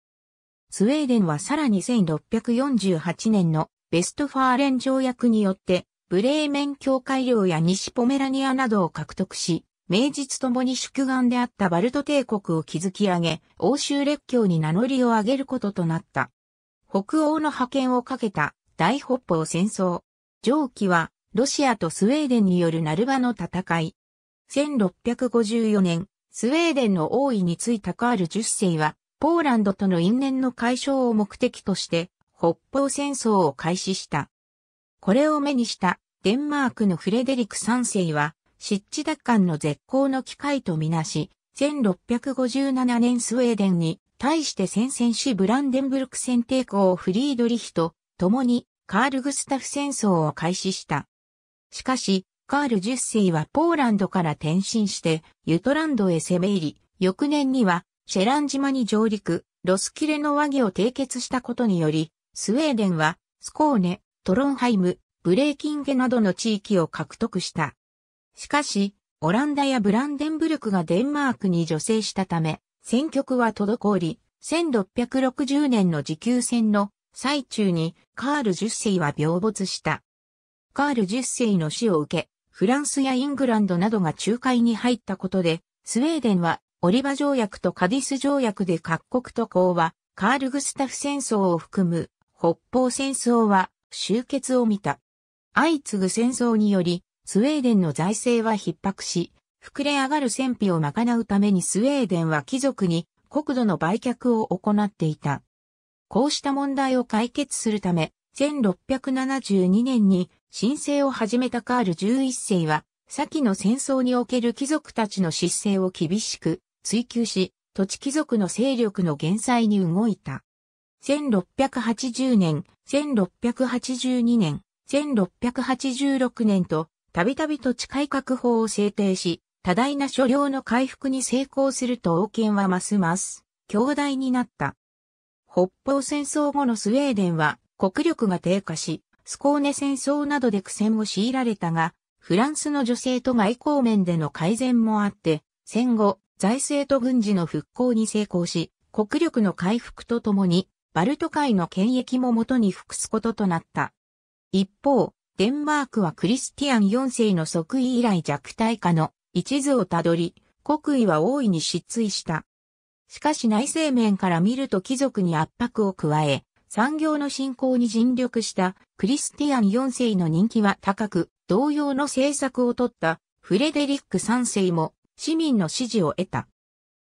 S1: スウェーデンはさらに1648年のベストファーレン条約によって、ブレーメン境会領や西ポメラニアなどを獲得し、名実ともに宿願であったバルト帝国を築き上げ、欧州列強に名乗りを上げることとなった。北欧の覇権をかけた大北方戦争。上記は、ロシアとスウェーデンによるナルバの戦い。1654年、スウェーデンの王位についたカール10世は、ポーランドとの因縁の解消を目的として、北方戦争を開始した。これを目にしたデンマークのフレデリク3世は、湿地奪還の絶好の機会とみなし、1657年スウェーデンに対して戦線しブランデンブルク戦抵抗フリードリヒと共にカール・グスタフ戦争を開始した。しかし、カール10世はポーランドから転身してユトランドへ攻め入り、翌年にはシェラン島に上陸、ロスキレの和議を締結したことにより、スウェーデンはスコーネ、トロンハイム、ブレーキンゲなどの地域を獲得した。しかし、オランダやブランデンブルクがデンマークに助成したため、戦局は滞り、1660年の持久戦の最中にカール10世は病没した。カール10世の死を受け、フランスやイングランドなどが仲介に入ったことで、スウェーデンはオリバ条約とカディス条約で各国渡航は、カール・グスタフ戦争を含む北方戦争は終結を見た。相次ぐ戦争により、スウェーデンの財政は逼迫し、膨れ上がる戦費を賄うためにスウェーデンは貴族に国土の売却を行っていた。こうした問題を解決するため、1672年に申請を始めたカール11世は、先の戦争における貴族たちの失勢を厳しく追求し、土地貴族の勢力の減災に動いた。1680年、1682年、1686年とたびたびと地改革法を制定し、多大な所領の回復に成功すると王権はますます、強大になった。北方戦争後のスウェーデンは国力が低下し、スコーネ戦争などで苦戦を強いられたが、フランスの女性と外交面での改善もあって、戦後、財政と軍事の復興に成功し、国力の回復とともに、バルト海の権益も元に服すこととなった。一方、デンマークはクリスティアン4世の即位以来弱体化の一途をたどり、国威は大いに失墜した。しかし内政面から見ると貴族に圧迫を加え、産業の振興に尽力したクリスティアン4世の人気は高く、同様の政策を取ったフレデリック3世も市民の支持を得た。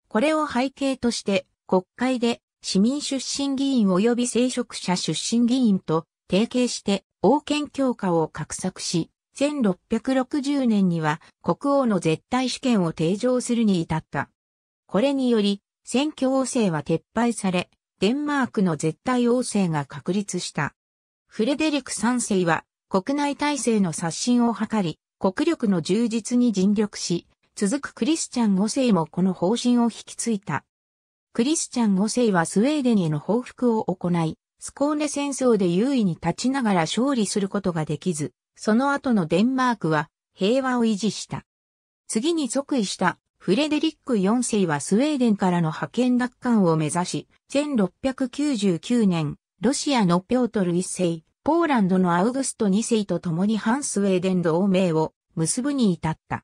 S1: これを背景として国会で市民出身議員及び聖職者出身議員と提携して王権強化を画策し、1660年には国王の絶対主権を提唱するに至った。これにより、選挙王政は撤廃され、デンマークの絶対王政が確立した。フレデリク3世は国内体制の刷新を図り、国力の充実に尽力し、続くクリスチャン5世もこの方針を引き継いだ。クリスチャン5世はスウェーデンへの報復を行い、スコーネ戦争で優位に立ちながら勝利することができず、その後のデンマークは平和を維持した。次に即位したフレデリック4世はスウェーデンからの派遣奪還を目指し、1699年、ロシアのピョートル1世、ポーランドのアウグスト2世と共に反スウェーデン同盟を結ぶに至った。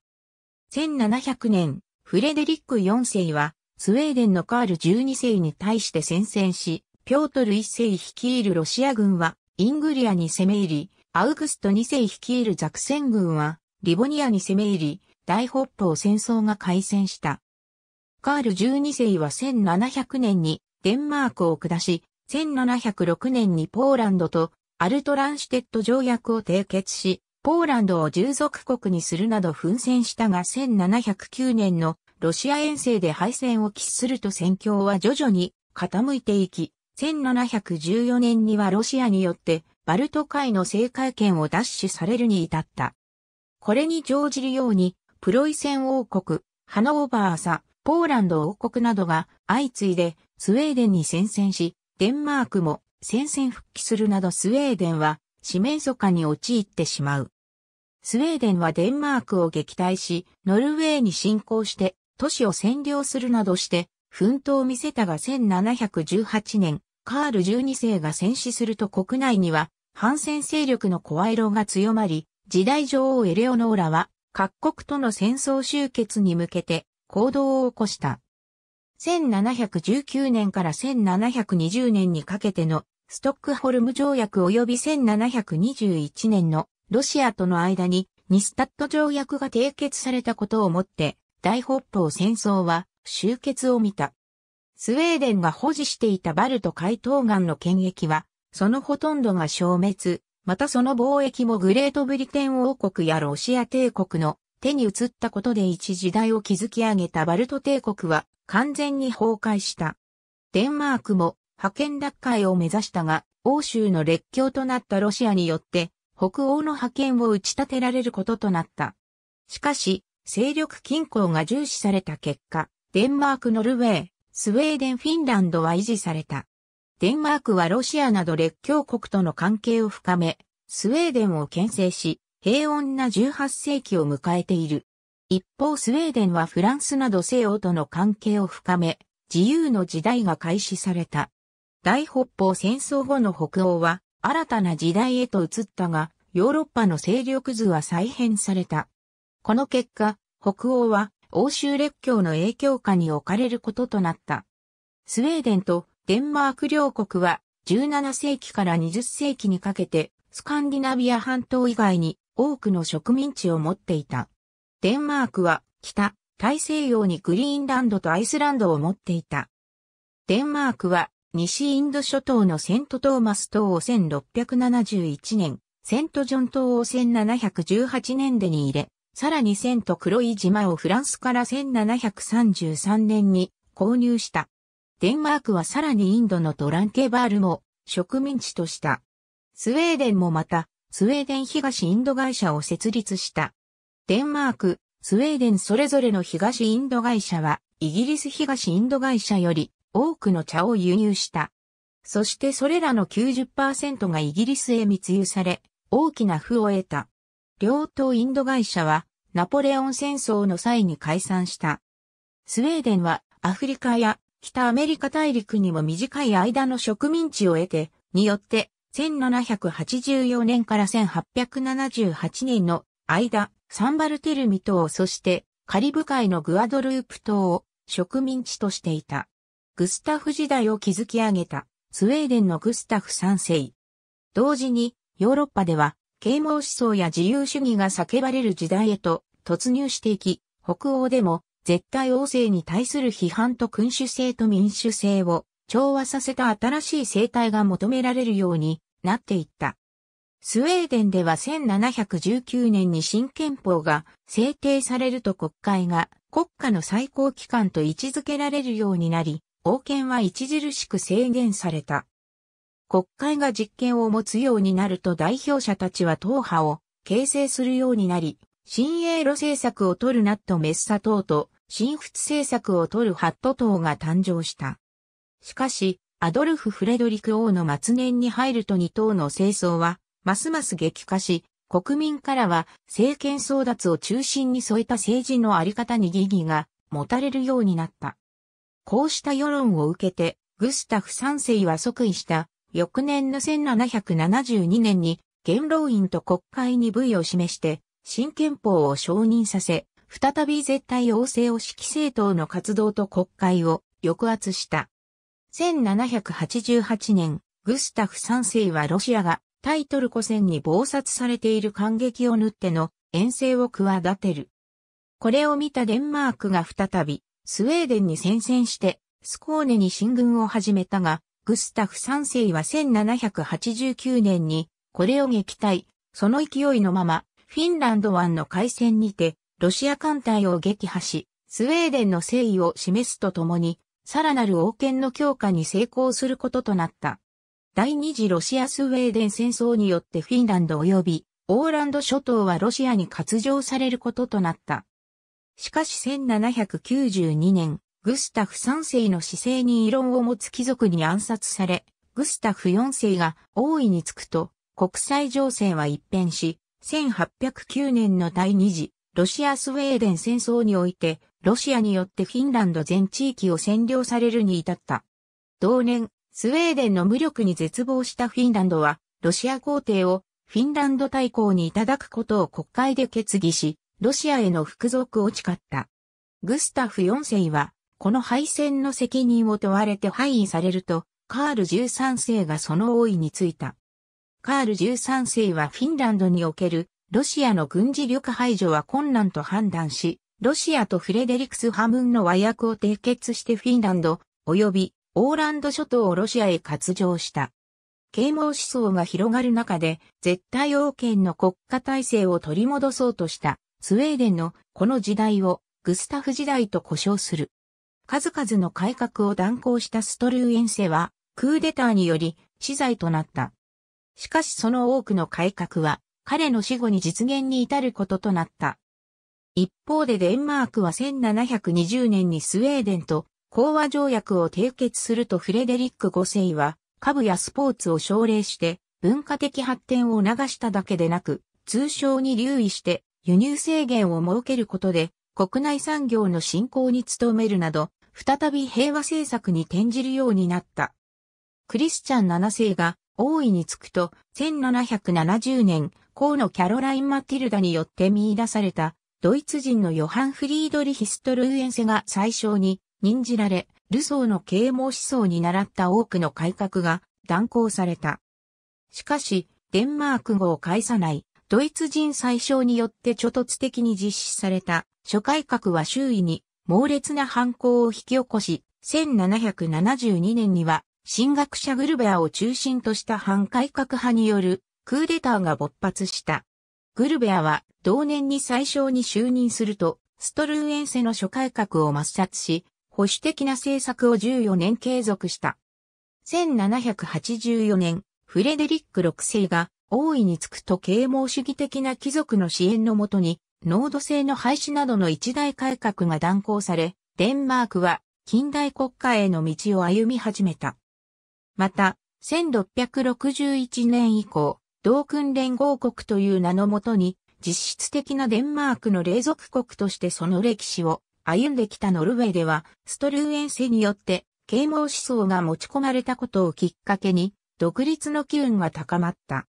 S1: 1700年、フレデリック4世は、スウェーデンのカール12世に対して宣戦し、ピョートル一世率いるロシア軍は、イングリアに攻め入り、アウグスト二世率いるザクセン軍は、リボニアに攻め入り、大北方戦争が開戦した。カール12世は1700年にデンマークを下し、1706年にポーランドとアルトランシュテッド条約を締結し、ポーランドを従属国にするなど奮戦したが1709年のロシア遠征で敗戦を喫すると戦況は徐々に傾いていき、1714年にはロシアによってバルト海の政海権を奪取されるに至った。これに乗じるように、プロイセン王国、ハノーバーサ、ポーランド王国などが相次いでスウェーデンに戦線し、デンマークも戦線復帰するなどスウェーデンは四面楚歌に陥ってしまう。スウェーデンはデンマークを撃退し、ノルウェーに侵攻して都市を占領するなどして奮闘を見せたが1718年、カール12世が戦死すると国内には反戦勢力の声色が強まり、時代女王エレオノーラは各国との戦争終結に向けて行動を起こした。1719年から1720年にかけてのストックホルム条約及び1721年のロシアとの間にニスタット条約が締結されたことをもって大北方戦争は終結を見た。スウェーデンが保持していたバルト海東岸の権益は、そのほとんどが消滅、またその貿易もグレートブリテン王国やロシア帝国の手に移ったことで一時代を築き上げたバルト帝国は完全に崩壊した。デンマークも覇権奪回を目指したが、欧州の列強となったロシアによって、北欧の覇権を打ち立てられることとなった。しかし、勢力均衡が重視された結果、デンマーク、ノルウェー、スウェーデン、フィンランドは維持された。デンマークはロシアなど列強国との関係を深め、スウェーデンを牽制し、平穏な18世紀を迎えている。一方スウェーデンはフランスなど西欧との関係を深め、自由の時代が開始された。大北方戦争後の北欧は新たな時代へと移ったが、ヨーロッパの勢力図は再編された。この結果、北欧は欧州列強の影響下に置かれることとなった。スウェーデンとデンマーク両国は17世紀から20世紀にかけてスカンディナビア半島以外に多くの植民地を持っていた。デンマークは北、大西洋にグリーンランドとアイスランドを持っていた。デンマークは西インド諸島のセントトーマス島を1671年、セントジョン島を1718年でに入れ、さらに千と黒い島をフランスから1733年に購入した。デンマークはさらにインドのトランケバールも植民地とした。スウェーデンもまた、スウェーデン東インド会社を設立した。デンマーク、スウェーデンそれぞれの東インド会社は、イギリス東インド会社より多くの茶を輸入した。そしてそれらの90%がイギリスへ密輸され、大きな負を得た。両党インド会社はナポレオン戦争の際に解散した。スウェーデンはアフリカや北アメリカ大陸にも短い間の植民地を得て、によって1784年から1878年の間、サンバルテルミ島そしてカリブ海のグアドループ島を植民地としていた。グスタフ時代を築き上げたスウェーデンのグスタフ3世。同時にヨーロッパでは啓蒙思想や自由主義が叫ばれる時代へと突入していき、北欧でも絶対王政に対する批判と君主制と民主制を調和させた新しい生態が求められるようになっていった。スウェーデンでは1719年に新憲法が制定されると国会が国家の最高機関と位置づけられるようになり、王権は著しく制限された。国会が実権を持つようになると代表者たちは党派を形成するようになり、新英路政策を取るナットメッサ党と、新仏政策を取るハット党が誕生した。しかし、アドルフ・フレドリク王の末年に入ると二党の清掃は、ますます激化し、国民からは政権争奪を中心に添えた政治のあり方に疑義が持たれるようになった。こうした世論を受けて、グスタフ三世は即位した翌年の1772年に元老院と国会に部位を示して、新憲法を承認させ、再び絶対王政を指揮政党の活動と国会を抑圧した。1788年、グスタフ3世はロシアがタイトル古戦に暴殺されている感激を塗っての遠征を企てる。これを見たデンマークが再びスウェーデンに宣戦してスコーネに進軍を始めたが、グスタフ三世は1789年にこれを撃退、その勢いのままフィンランド湾の海戦にてロシア艦隊を撃破し、スウェーデンの誠意を示すとともに、さらなる王権の強化に成功することとなった。第二次ロシア・スウェーデン戦争によってフィンランド及びオーランド諸島はロシアに割譲されることとなった。しかし1792年、グスタフ3世の姿勢に異論を持つ貴族に暗殺され、グスタフ4世が王位につくと、国際情勢は一変し、1809年の第二次、ロシア・スウェーデン戦争において、ロシアによってフィンランド全地域を占領されるに至った。同年、スウェーデンの無力に絶望したフィンランドは、ロシア皇帝をフィンランド大公にいただくことを国会で決議し、ロシアへの服属を誓った。グスタフ4世は、この敗戦の責任を問われて敗位されると、カール13世がその王位についた。カール13世はフィンランドにおけるロシアの軍事力排除は困難と判断し、ロシアとフレデリクス・ハムンの和訳を締結してフィンランド、及びオーランド諸島をロシアへ割譲した。啓蒙思想が広がる中で、絶対王権の国家体制を取り戻そうとした、スウェーデンのこの時代をグスタフ時代と呼称する。数々の改革を断行したストルーエンセは、クーデターにより死罪となった。しかしその多くの改革は、彼の死後に実現に至ることとなった。一方でデンマークは1720年にスウェーデンと講和条約を締結するとフレデリック5世は、家やスポーツを奨励して文化的発展を促しただけでなく、通商に留意して輸入制限を設けることで国内産業の振興に努めるなど、再び平和政策に転じるようになった。クリスチャン7世が大いにつくと、1770年、河のキャロライン・マティルダによって見出された、ドイツ人のヨハン・フリードリヒストルーエンセが最初に任じられ、ルソーの啓蒙思想に習った多くの改革が断行された。しかし、デンマーク語を介さないドイツ人最小によって著突的に実施された諸改革は周囲に猛烈な反抗を引き起こし、1772年には、進学者グルベアを中心とした反改革派によるクーデターが勃発した。グルベアは同年に最小に就任すると、ストルーエンセの諸改革を抹殺し、保守的な政策を14年継続した。1784年、フレデリック6世が大いにつくと啓蒙主義的な貴族の支援のもとに、濃度制の廃止などの一大改革が断行され、デンマークは近代国家への道を歩み始めた。また、1661年以降、同訓連合国という名のもとに、実質的なデンマークの隷属国としてその歴史を歩んできたノルウェーでは、ストルーエンセによって、啓蒙思想が持ち込まれたことをきっかけに、独立の機運が高まった。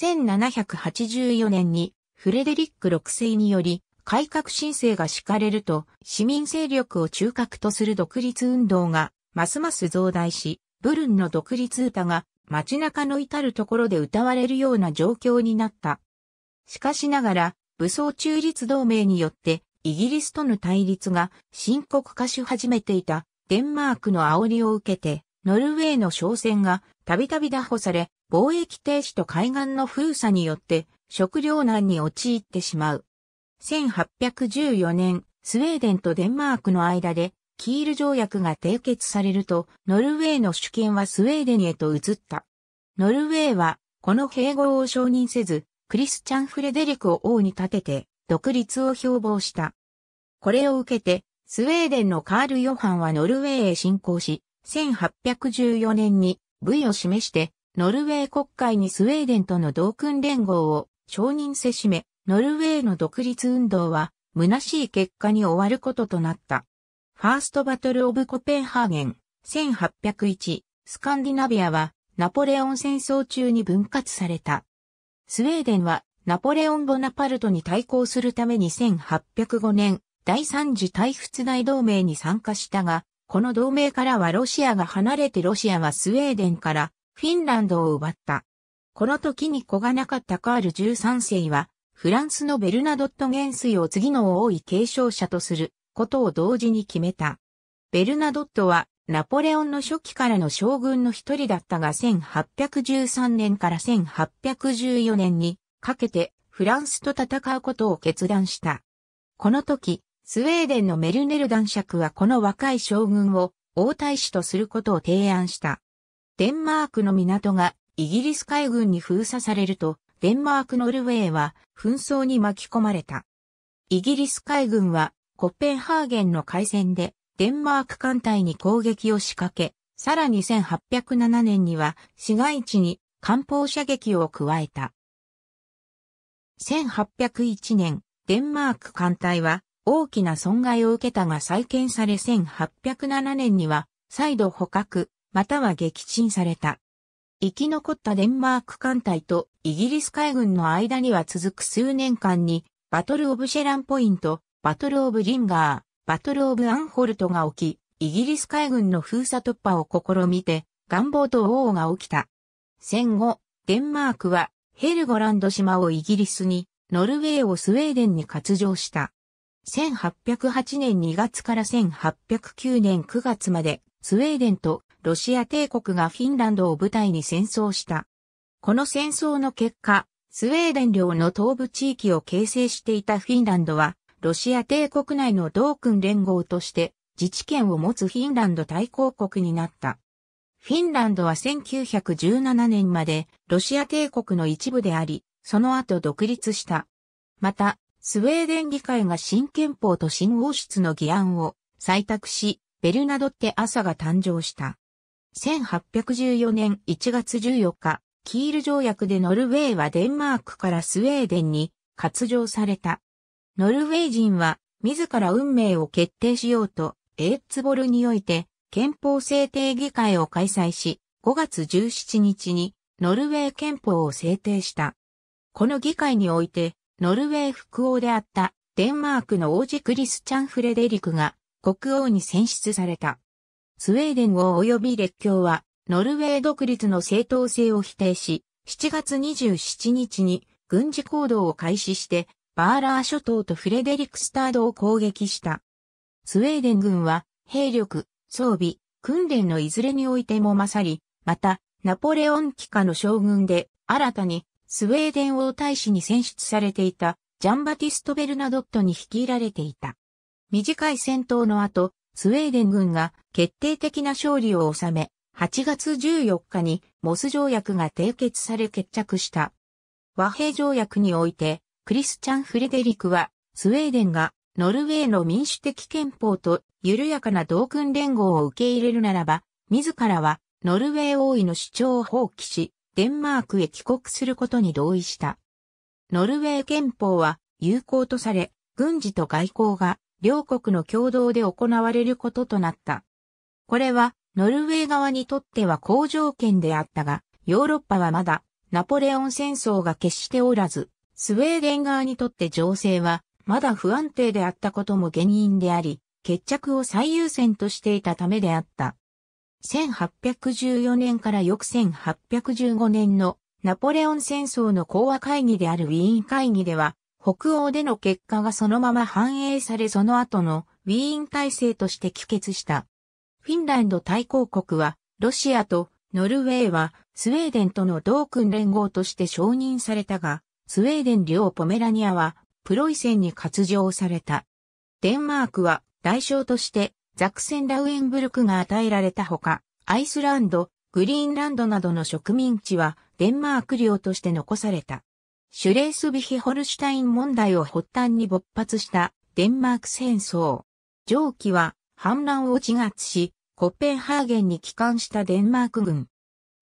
S1: 1784年にフレデリック6世により改革申請が敷かれると市民勢力を中核とする独立運動がますます増大し、ブルンの独立歌が街中の至るところで歌われるような状況になった。しかしながら武装中立同盟によってイギリスとの対立が深刻化し始めていたデンマークの煽りを受けてノルウェーの商船がたびたび打破され貿易停止と海岸の封鎖によって食糧難に陥ってしまう。1814年、スウェーデンとデンマークの間でキール条約が締結されると、ノルウェーの主権はスウェーデンへと移った。ノルウェーは、この併合を承認せず、クリスチャン・フレデリクを王に立てて、独立を標榜した。これを受けて、スウェーデンのカール・ヨハンはノルウェーへ侵攻し、1814年に、部位を示して、ノルウェー国会にスウェーデンとの同訓連合を承認せしめ、ノルウェーの独立運動は虚しい結果に終わることとなった。ファーストバトルオブコペンハーゲン、1801、スカンディナビアはナポレオン戦争中に分割された。スウェーデンはナポレオン・ボナパルトに対抗するために1805年、第三次大仏大同盟に参加したが、この同盟からはロシアが離れてロシアはスウェーデンからフィンランドを奪った。この時に子がなかったカール13世は、フランスのベルナドット元帥を次の王位継承者とすることを同時に決めた。ベルナドットはナポレオンの初期からの将軍の一人だったが1813年から1814年にかけてフランスと戦うことを決断した。この時、スウェーデンのメルネル男爵はこの若い将軍を王太子とすることを提案した。デンマークの港がイギリス海軍に封鎖されると、デンマーク・ノルウェーは紛争に巻き込まれた。イギリス海軍はコッペンハーゲンの海戦でデンマーク艦隊に攻撃を仕掛け、さらに1807年には市街地に艦砲射撃を加えた。1801年、デンマーク艦隊は大きな損害を受けたが再建され1807年には再度捕獲、または撃沈された。生き残ったデンマーク艦隊とイギリス海軍の間には続く数年間に、バトル・オブ・シェランポイント、バトル・オブ・リンガー、バトル・オブ・アンホルトが起き、イギリス海軍の封鎖突破を試みて、願望と王が起きた。戦後、デンマークはヘルゴランド島をイギリスに、ノルウェーをスウェーデンに割譲した。1808年2月から1809年9月までスウェーデンとロシア帝国がフィンランドを舞台に戦争した。この戦争の結果、スウェーデン領の東部地域を形成していたフィンランドは、ロシア帝国内の同君連合として自治権を持つフィンランド大公国になった。フィンランドは1917年までロシア帝国の一部であり、その後独立した。また、スウェーデン議会が新憲法と新王室の議案を採択し、ベルナドって朝が誕生した。1814年1月14日、キール条約でノルウェーはデンマークからスウェーデンに割譲された。ノルウェー人は自ら運命を決定しようと、エーツボルにおいて憲法制定議会を開催し、5月17日にノルウェー憲法を制定した。この議会において、ノルウェー副王であったデンマークの王子クリスチャン・フレデリクが国王に選出された。スウェーデン王及び列強は、ノルウェー独立の正当性を否定し、7月27日に軍事行動を開始して、バーラー諸島とフレデリクスタードを攻撃した。スウェーデン軍は、兵力、装備、訓練のいずれにおいても勝り、また、ナポレオン期下の将軍で、新たに、スウェーデン王大使に選出されていた、ジャンバティスト・ベルナドットに率いられていた。短い戦闘の後、スウェーデン軍が決定的な勝利を収め、8月14日にモス条約が締結され決着した。和平条約において、クリスチャン・フレデリクは、スウェーデンがノルウェーの民主的憲法と緩やかな同訓連合を受け入れるならば、自らはノルウェー王位の主張を放棄し、デンマークへ帰国することに同意した。ノルウェー憲法は有効とされ、軍事と外交が両国の共同で行われることとなった。これは、ノルウェー側にとっては好条件であったが、ヨーロッパはまだ、ナポレオン戦争が決しておらず、スウェーデン側にとって情勢は、まだ不安定であったことも原因であり、決着を最優先としていたためであった。1814年から翌1815年のナポレオン戦争の講和会議であるウィーン会議では、北欧での結果がそのまま反映されその後のウィーン体制として帰結した。フィンランド対抗国は、ロシアとノルウェーはスウェーデンとの同訓連合として承認されたが、スウェーデン領ポメラニアはプロイセンに割譲された。デンマークは代償としてザクセンラウエンブルクが与えられたほか、アイスランド、グリーンランドなどの植民地はデンマーク領として残された。シュレースビヒホルシュタイン問題を発端に勃発したデンマーク戦争。上記は反乱を自月し、コッペンハーゲンに帰還したデンマーク軍。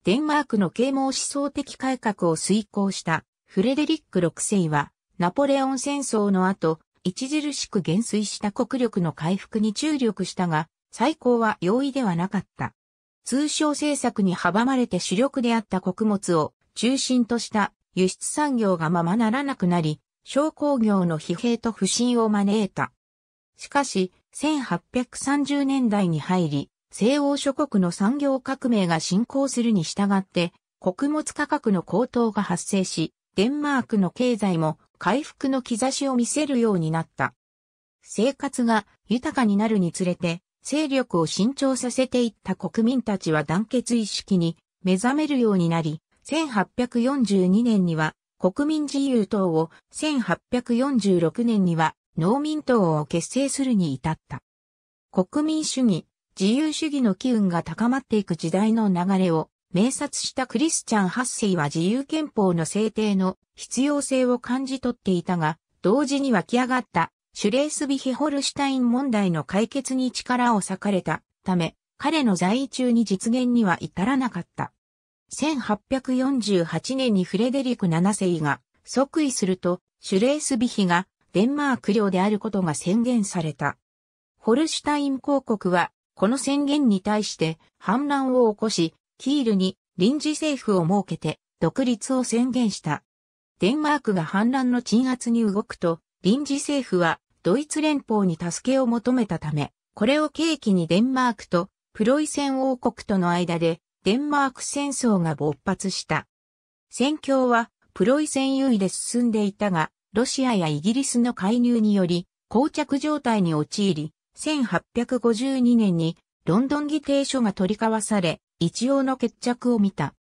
S1: デンマークの啓蒙思想的改革を遂行したフレデリック6世は、ナポレオン戦争の後、著しく減衰した国力の回復に注力したが、再興は容易ではなかった。通商政策に阻まれて主力であった穀物を中心とした輸出産業がままならなくなり、商工業の疲弊と不振を招いた。しかし、1830年代に入り、西欧諸国の産業革命が進行するに従って、穀物価格の高騰が発生し、デンマークの経済も回復の兆しを見せるようになった。生活が豊かになるにつれて、勢力を伸長させていった国民たちは団結意識に目覚めるようになり、1842年には国民自由党を、1846年には農民党を結成するに至った。国民主義、自由主義の機運が高まっていく時代の流れを、明察したクリスチャン・ハッセイは自由憲法の制定の必要性を感じ取っていたが、同時に湧き上がったシュレースビヒホルシュタイン問題の解決に力を割かれたため、彼の在位中に実現には至らなかった。1848年にフレデリク七世が即位すると、シュレースビヒがデンマーク領であることが宣言された。ホルシュタイン公国は、この宣言に対して反乱を起こし、キールに臨時政府を設けて独立を宣言した。デンマークが反乱の鎮圧に動くと、臨時政府はドイツ連邦に助けを求めたため、これを契機にデンマークとプロイセン王国との間でデンマーク戦争が勃発した。戦況はプロイセン優位で進んでいたが、ロシアやイギリスの介入により、膠着状態に陥り、1852年にロンドン議定書が取り交わされ、一応の決着を見た。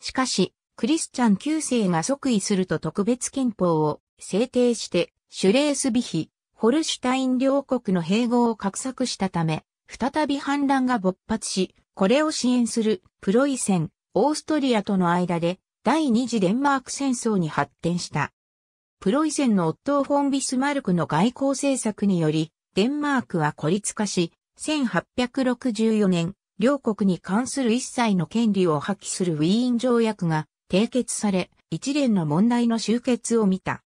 S1: しかし、クリスチャン9世が即位すると特別憲法を制定して、シュレースビヒ、ホルシュタイン両国の併合を画策したため、再び反乱が勃発し、これを支援するプロイセン、オーストリアとの間で第二次デンマーク戦争に発展した。プロイセンの夫フォン・ビスマルクの外交政策により、デンマークは孤立化し、1864年、両国に関する一切の権利を破棄するウィーン条約が締結され、一連の問題の終結を見た。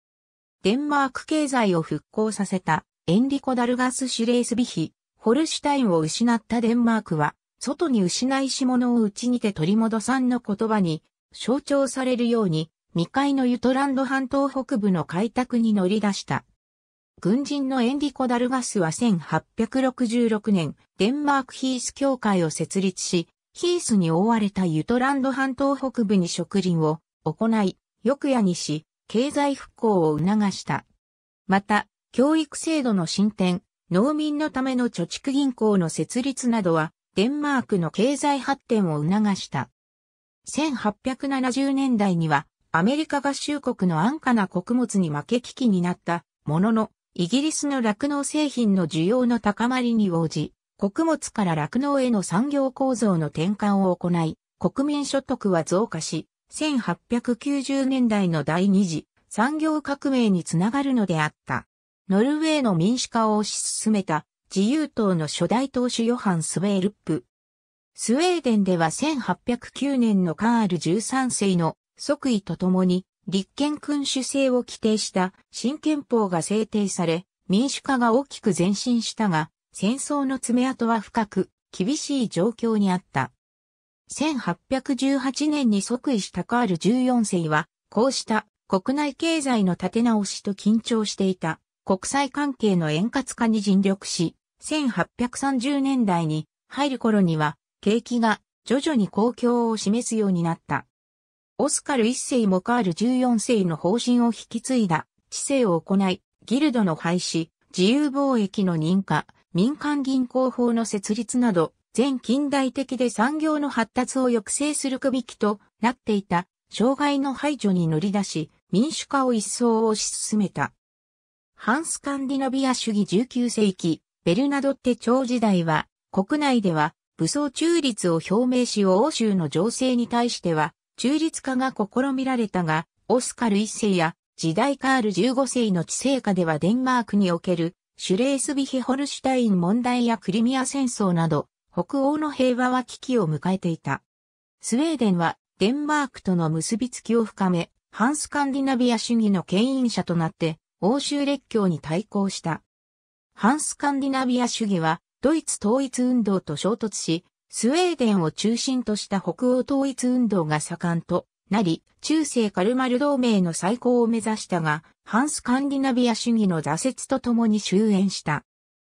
S1: デンマーク経済を復興させたエンリコ・ダルガス・シュレースビヒ、ホルシュタインを失ったデンマークは、外に失いし者を内にて取り戻さんの言葉に象徴されるように、未開のユトランド半島北部の開拓に乗り出した。軍人のエンディコ・ダルガスは1866年、デンマークヒース協会を設立し、ヒースに覆われたユトランド半島北部に植林を行い、翌夜にし、経済復興を促した。また、教育制度の進展、農民のための貯蓄銀行の設立などは、デンマークの経済発展を促した。1870年代にはアメリカ合衆国の安価な穀物に負け危機になったものの、イギリスの酪農製品の需要の高まりに応じ、穀物から酪農への産業構造の転換を行い、国民所得は増加し、1890年代の第二次産業革命につながるのであった。ノルウェーの民主化を推し進めた自由党の初代党首ヨハン・スウェールップ。スウェーデンでは1809年のカール13世の即位とともに立憲君主制を規定した新憲法が制定され民主化が大きく前進したが戦争の爪痕は深く厳しい状況にあった。1818年に即位したカール14世はこうした国内経済の立て直しと緊張していた。国際関係の円滑化に尽力し、1830年代に入る頃には、景気が徐々に公共を示すようになった。オスカル一世もカール14世の方針を引き継いだ、知性を行い、ギルドの廃止、自由貿易の認可、民間銀行法の設立など、全近代的で産業の発達を抑制する区引きとなっていた、障害の排除に乗り出し、民主化を一層推し進めた。反スカンディナビア主義19世紀、ベルナドッテ朝時代は、国内では武装中立を表明し欧州の情勢に対しては、中立化が試みられたが、オスカル一世や時代カール15世の治世下ではデンマークにおけるシュレースビヒホルシュタイン問題やクリミア戦争など、北欧の平和は危機を迎えていた。スウェーデンはデンマークとの結びつきを深め、反スカンディナビア主義の牽引者となって、欧州列強に対抗した。反スカンディナビア主義は、ドイツ統一運動と衝突し、スウェーデンを中心とした北欧統一運動が盛んとなり、中世カルマル同盟の再興を目指したが、反スカンディナビア主義の挫折とともに終焉した。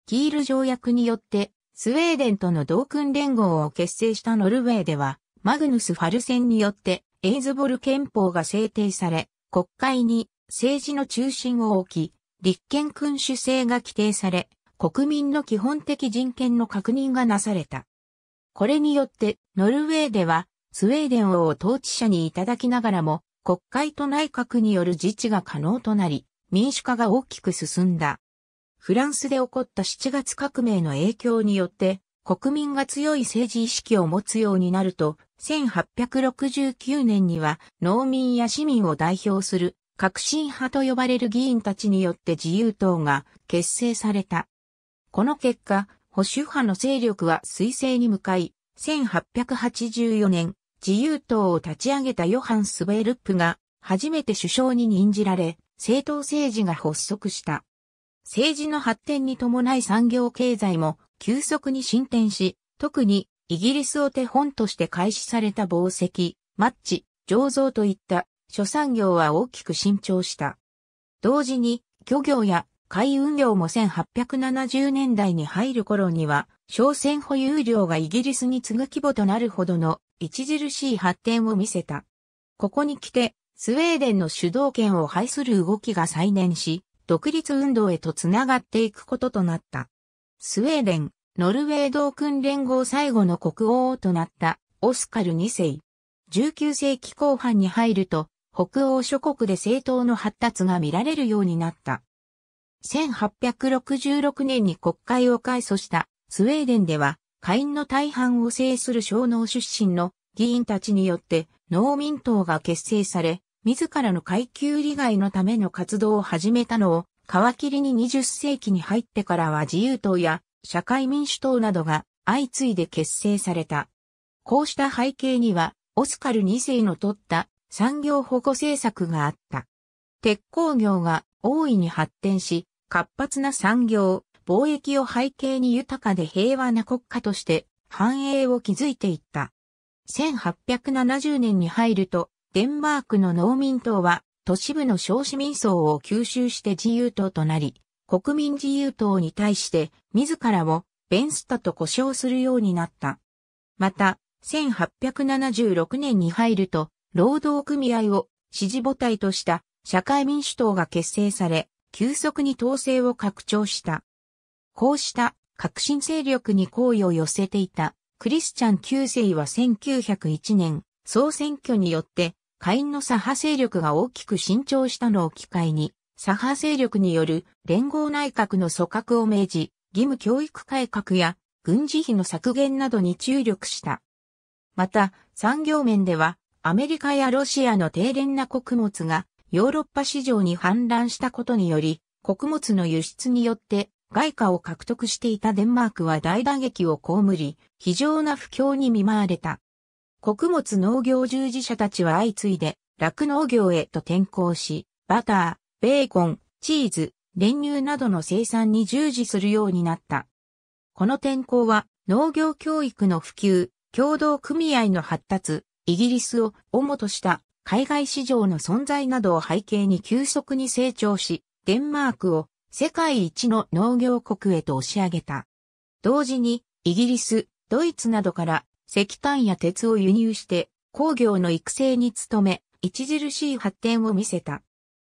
S1: キール条約によって、スウェーデンとの同訓連合を結成したノルウェーでは、マグヌス・ファルセンによって、エイズボル憲法が制定され、国会に政治の中心を置き、立憲君主制が規定され、国民の基本的人権の確認がなされた。これによって、ノルウェーでは、スウェーデン王を統治者にいただきながらも、国会と内閣による自治が可能となり、民主化が大きく進んだ。フランスで起こった7月革命の影響によって、国民が強い政治意識を持つようになると、1869年には農民や市民を代表する革新派と呼ばれる議員たちによって自由党が結成された。この結果、保守派の勢力は彗星に向かい、1884年、自由党を立ち上げたヨハン・スベルップが、初めて首相に任じられ、政党政治が発足した。政治の発展に伴い産業経済も急速に進展し、特にイギリスを手本として開始された紡石、マッチ、醸造といった諸産業は大きく伸長した。同時に、漁業や海運業も1870年代に入る頃には、商船保有量がイギリスに次ぐ規模となるほどの著しい発展を見せた。ここに来て、スウェーデンの主導権を排する動きが再燃し、独立運動へとつながっていくこととなった。スウェーデン、ノルウェー同訓連合最後の国王となったオスカル2世。19世紀後半に入ると、北欧諸国で政党の発達が見られるようになった。1866年に国会を開訴したスウェーデンでは、下院の大半を制する小農出身の議員たちによって農民党が結成され、自らの階級利害のための活動を始めたのを、皮切りに20世紀に入ってからは自由党や社会民主党などが相次いで結成された。こうした背景には、オスカル2世の取った産業保護政策があった。鉄鋼業が大いに発展し、活発な産業、貿易を背景に豊かで平和な国家として繁栄を築いていった。1870年に入ると、デンマークの農民党は都市部の少子民層を吸収して自由党となり、国民自由党に対して自らをベンスタと呼称するようになった。また、1876年に入ると、労働組合を支持母体とした社会民主党が結成され、急速に統制を拡張した。こうした革新勢力に好意を寄せていたクリスチャン旧世は1901年総選挙によって下院の左派勢力が大きく伸長したのを機会に左派勢力による連合内閣の組閣を命じ義務教育改革や軍事費の削減などに注力した。また産業面ではアメリカやロシアの低廉な穀物がヨーロッパ市場に氾濫したことにより、穀物の輸出によって外貨を獲得していたデンマークは大打撃を被り、非常な不況に見舞われた。穀物農業従事者たちは相次いで、酪農業へと転向し、バター、ベーコン、チーズ、練乳などの生産に従事するようになった。この転向は、農業教育の普及、共同組合の発達、イギリスを主とした海外市場の存在などを背景に急速に成長し、デンマークを世界一の農業国へと押し上げた。同時に、イギリス、ドイツなどから石炭や鉄を輸入して工業の育成に努め、著しい発展を見せた。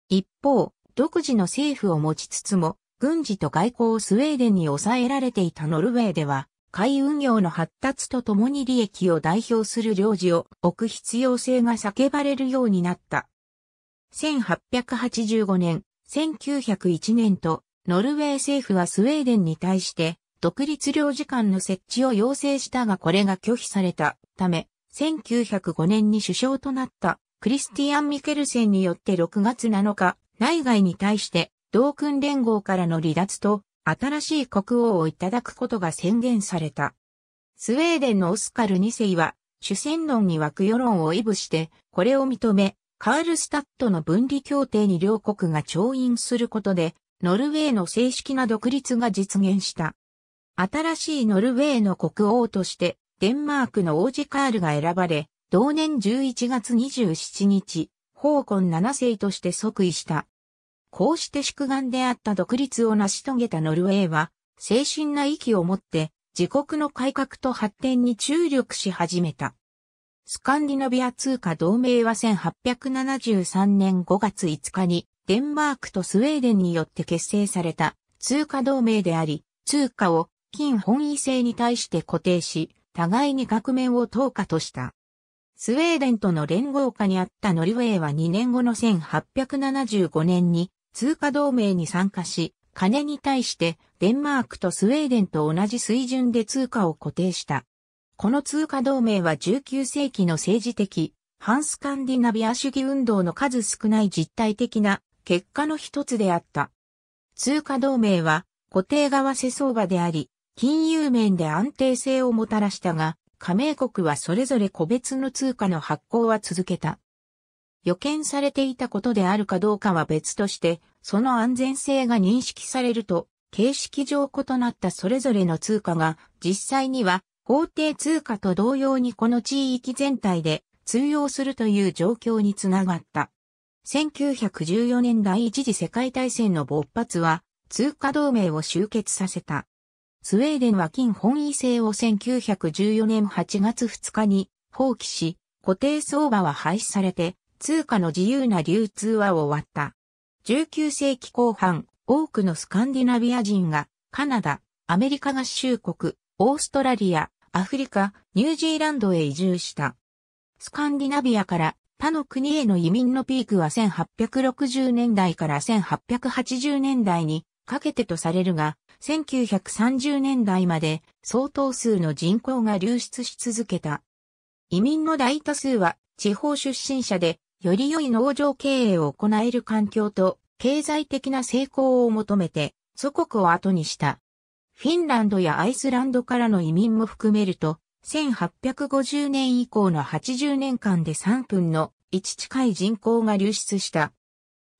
S1: 一方、独自の政府を持ちつつも、軍事と外交をスウェーデンに抑えられていたノルウェーでは、海運業の発達とともに利益を代表する領事を置く必要性が叫ばれるようになった。1885年、1901年と、ノルウェー政府はスウェーデンに対して、独立領事館の設置を要請したがこれが拒否されたため、1905年に首相となったクリスティアン・ミケルセンによって6月7日、内外に対して同訓連合からの離脱と新しい国王をいただくことが宣言された。スウェーデンのオスカル2世は、主戦論に湧く世論を威武して、これを認め、カールスタットの分離協定に両国が調印することで、ノルウェーの正式な独立が実現した。新しいノルウェーの国王として、デンマークの王子カールが選ばれ、同年11月27日、ホーコン7世として即位した。こうして宿願であった独立を成し遂げたノルウェーは、精神な気を持って、自国の改革と発展に注力し始めた。スカンディナビア通貨同盟は1873年5月5日に、デンマークとスウェーデンによって結成された通貨同盟であり、通貨を金本位制に対して固定し、互いに額面を等価とした。スウェーデンとの連合下にあったノルウェーは2年後の1875年に通貨同盟に参加し、金に対してデンマークとスウェーデンと同じ水準で通貨を固定した。この通貨同盟は19世紀の政治的、ハンスカンディナビア主義運動の数少ない実体的な結果の一つであった。通貨同盟は固定側世相場であり、金融面で安定性をもたらしたが、加盟国はそれぞれ個別の通貨の発行は続けた。予見されていたことであるかどうかは別として、その安全性が認識されると、形式上異なったそれぞれの通貨が、実際には法定通貨と同様にこの地域全体で通用するという状況につながった。1914年第一次世界大戦の勃発は、通貨同盟を集結させた。スウェーデンは金本位制を1914年8月2日に放棄し、固定相場は廃止されて、通貨の自由な流通は終わった。19世紀後半、多くのスカンディナビア人が、カナダ、アメリカ合衆国、オーストラリア、アフリカ、ニュージーランドへ移住した。スカンディナビアから他の国への移民のピークは1860年代から1880年代にかけてとされるが、1930年代まで相当数の人口が流出し続けた。移民の大多数は地方出身者でより良い農場経営を行える環境と経済的な成功を求めて祖国を後にした。フィンランドやアイスランドからの移民も含めると、1850年以降の80年間で3分の1近い人口が流出した。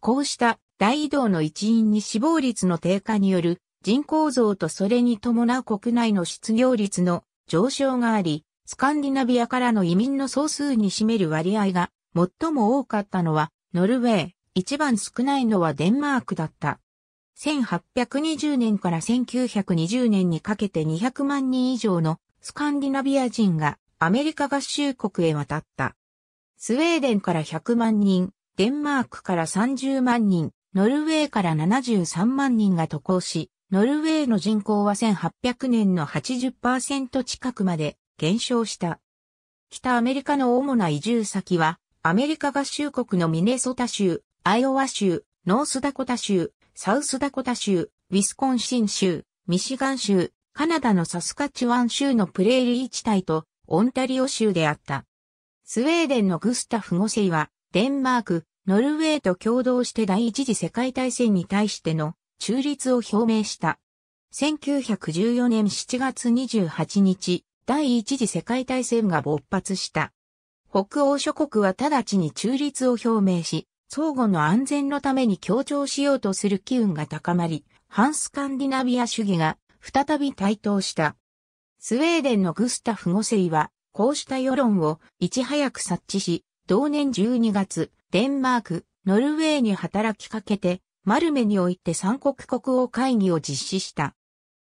S1: こうした大移動の一因に死亡率の低下による人口増とそれに伴う国内の失業率の上昇があり、スカンディナビアからの移民の総数に占める割合が最も多かったのはノルウェー、一番少ないのはデンマークだった。1820年から1920年にかけて200万人以上のスカンディナビア人がアメリカ合衆国へ渡った。スウェーデンから100万人、デンマークから30万人、ノルウェーから73万人が渡航し、ノルウェーの人口は1800年の80%近くまで減少した。北アメリカの主な移住先はアメリカ合衆国のミネソタ州、アイオワ州、ノースダコタ州、サウスダコタ州、ウィスコンシン州、ミシガン州、カナダのサスカチュワン州のプレーリー地帯とオンタリオ州であった。スウェーデンのグスタフ・ゴセイは、デンマーク、ノルウェーと共同して第一次世界大戦に対しての中立を表明した。1914年7月28日、第一次世界大戦が勃発した。北欧諸国は直ちに中立を表明し、相互の安全のために協調しようとする機運が高まり、反スカンディナビア主義が再び台頭した。スウェーデンのグスタフ・ゴセイは、こうした世論をいち早く察知し、同年12月、デンマーク、ノルウェーに働きかけて、マルメにおいて三国国王会議を実施した。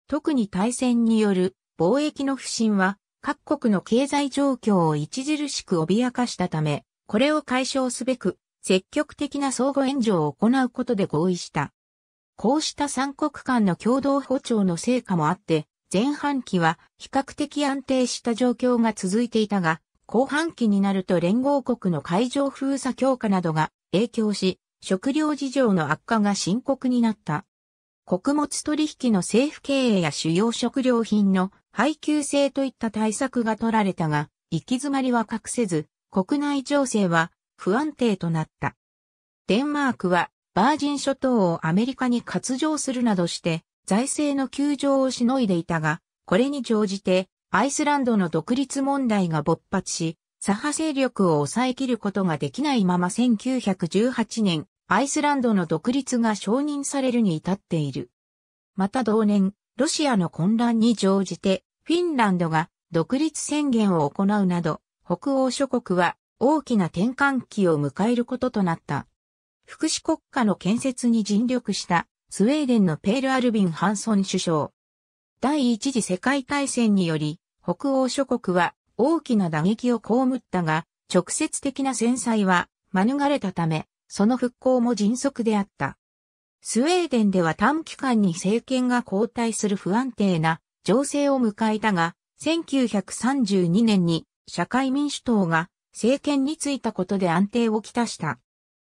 S1: 特に大戦による貿易の不振は各国の経済状況を著しく脅かしたため、これを解消すべく、積極的な相互援助を行うことで合意した。こうした三国間の共同歩調の成果もあって、前半期は比較的安定した状況が続いていたが、後半期になると連合国の海上封鎖強化などが影響し、食料事情の悪化が深刻になった。穀物取引の政府経営や主要食料品の配給制といった対策が取られたが、行き詰まりは隠せず、国内情勢は不安定となった。デンマークはバージン諸島をアメリカに割譲するなどして、財政の窮状をしのいでいたが、これに乗じて、アイスランドの独立問題が勃発し、左派勢力を抑えきることができないまま1918年、アイスランドの独立が承認されるに至っている。また同年、ロシアの混乱に乗じて、フィンランドが独立宣言を行うなど、北欧諸国は大きな転換期を迎えることとなった。福祉国家の建設に尽力したスウェーデンのペール・アルビン・ハンソン首相。第一次世界大戦により、北欧諸国は大きな打撃を被ったが、直接的な戦災は免れたため、その復興も迅速であった。スウェーデンでは短期間に政権が交代する不安定な情勢を迎えたが、1932年に社会民主党が政権に就いたことで安定をきたした。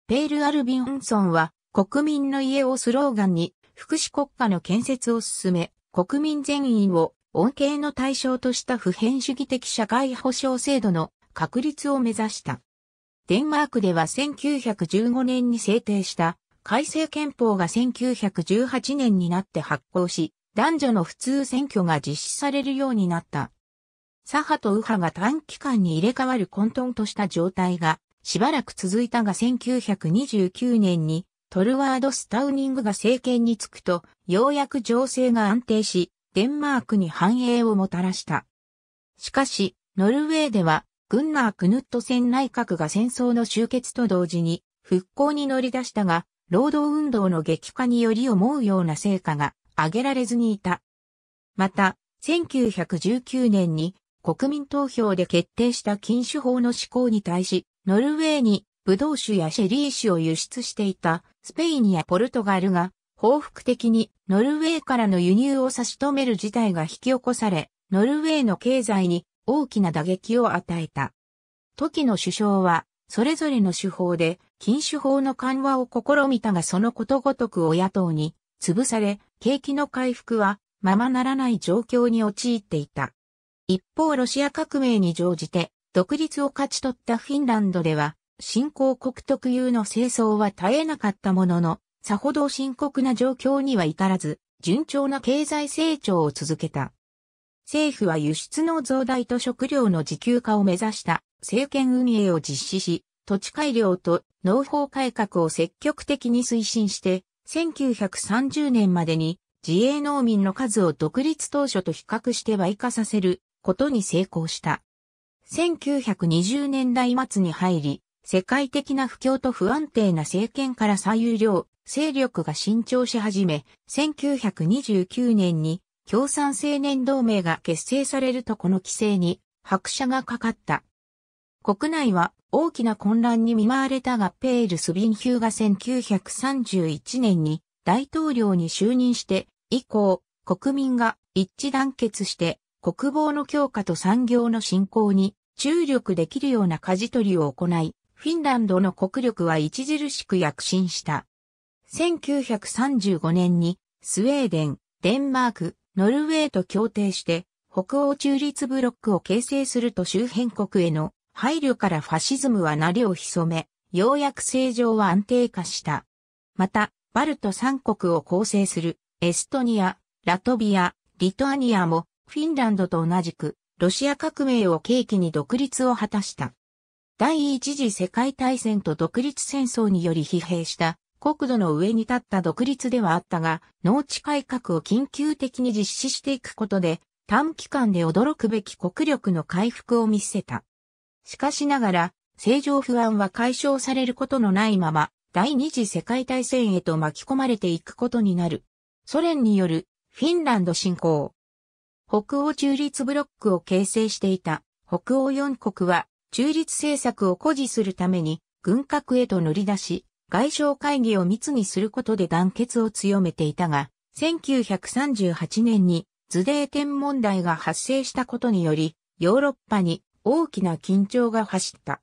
S1: ペール・アルビンソンは国民の家をスローガンに福祉国家の建設を進め、国民全員を恩恵の対象とした普遍主義的社会保障制度の確立を目指した。デンマークでは1915年に制定した改正憲法が1918年になって発行し、男女の普通選挙が実施されるようになった。左派と右派が短期間に入れ替わる混沌とした状態がしばらく続いたが1929年にトルワード・スタウニングが政権に就くとようやく情勢が安定しデンマークに繁栄をもたらした。しかしノルウェーではグンナー・クヌットセン内閣が戦争の終結と同時に復興に乗り出したが労働運動の激化により思うような成果が上げられずにいた。また、1919年に国民投票で決定した禁酒法の施行に対し、ノルウェーにブドウ酒やシェリー酒を輸出していたスペインやポルトガルが報復的にノルウェーからの輸入を差し止める事態が引き起こされ、ノルウェーの経済に大きな打撃を与えた。時の首相は、それぞれの手法で禁酒法の緩和を試みたがそのことごとく親党に潰され、景気の回復はままならない状況に陥っていた。一方ロシア革命に乗じて独立を勝ち取ったフィンランドでは、新興国特有の清掃は絶えなかったものの、さほど深刻な状況には至らず、順調な経済成長を続けた。政府は輸出の増大と食料の自給化を目指した政権運営を実施し、土地改良と農法改革を積極的に推進して、1930年までに自営農民の数を独立当初と比較して倍化させることに成功した。1920年代末に入り、世界的な不況と不安定な政権から最右量、勢力が伸長し始め、1929年に共産青年同盟が結成されるとこの規制に拍車がかかった。国内は大きな混乱に見舞われたがペール・スビンヒューが1931年に大統領に就任して以降、国民が一致団結して国防の強化と産業の振興に注力できるような舵取りを行い、フィンランドの国力は著しく躍進した。1935年にスウェーデン、デンマーク、ノルウェーと協定して北欧中立ブロックを形成すると周辺国への配慮からファシズムはなりを潜め、ようやく正常は安定化した。また、バルト三国を構成するエストニア、ラトビア、リトアニアもフィンランドと同じくロシア革命を契機に独立を果たした。第一次世界大戦と独立戦争により疲弊した国土の上に立った独立ではあったが、農地改革を緊急的に実施していくことで、短期間で驚くべき国力の回復を見せた。しかしながら、政情不安は解消されることのないまま、第二次世界大戦へと巻き込まれていくことになる。ソ連によるフィンランド侵攻。北欧中立ブロックを形成していた北欧4国は中立政策を誇示するために軍拡へと乗り出し、外相会議を密にすることで団結を強めていたが、1938年に図デーテン問題が発生したことにより、ヨーロッパに大きな緊張が走った。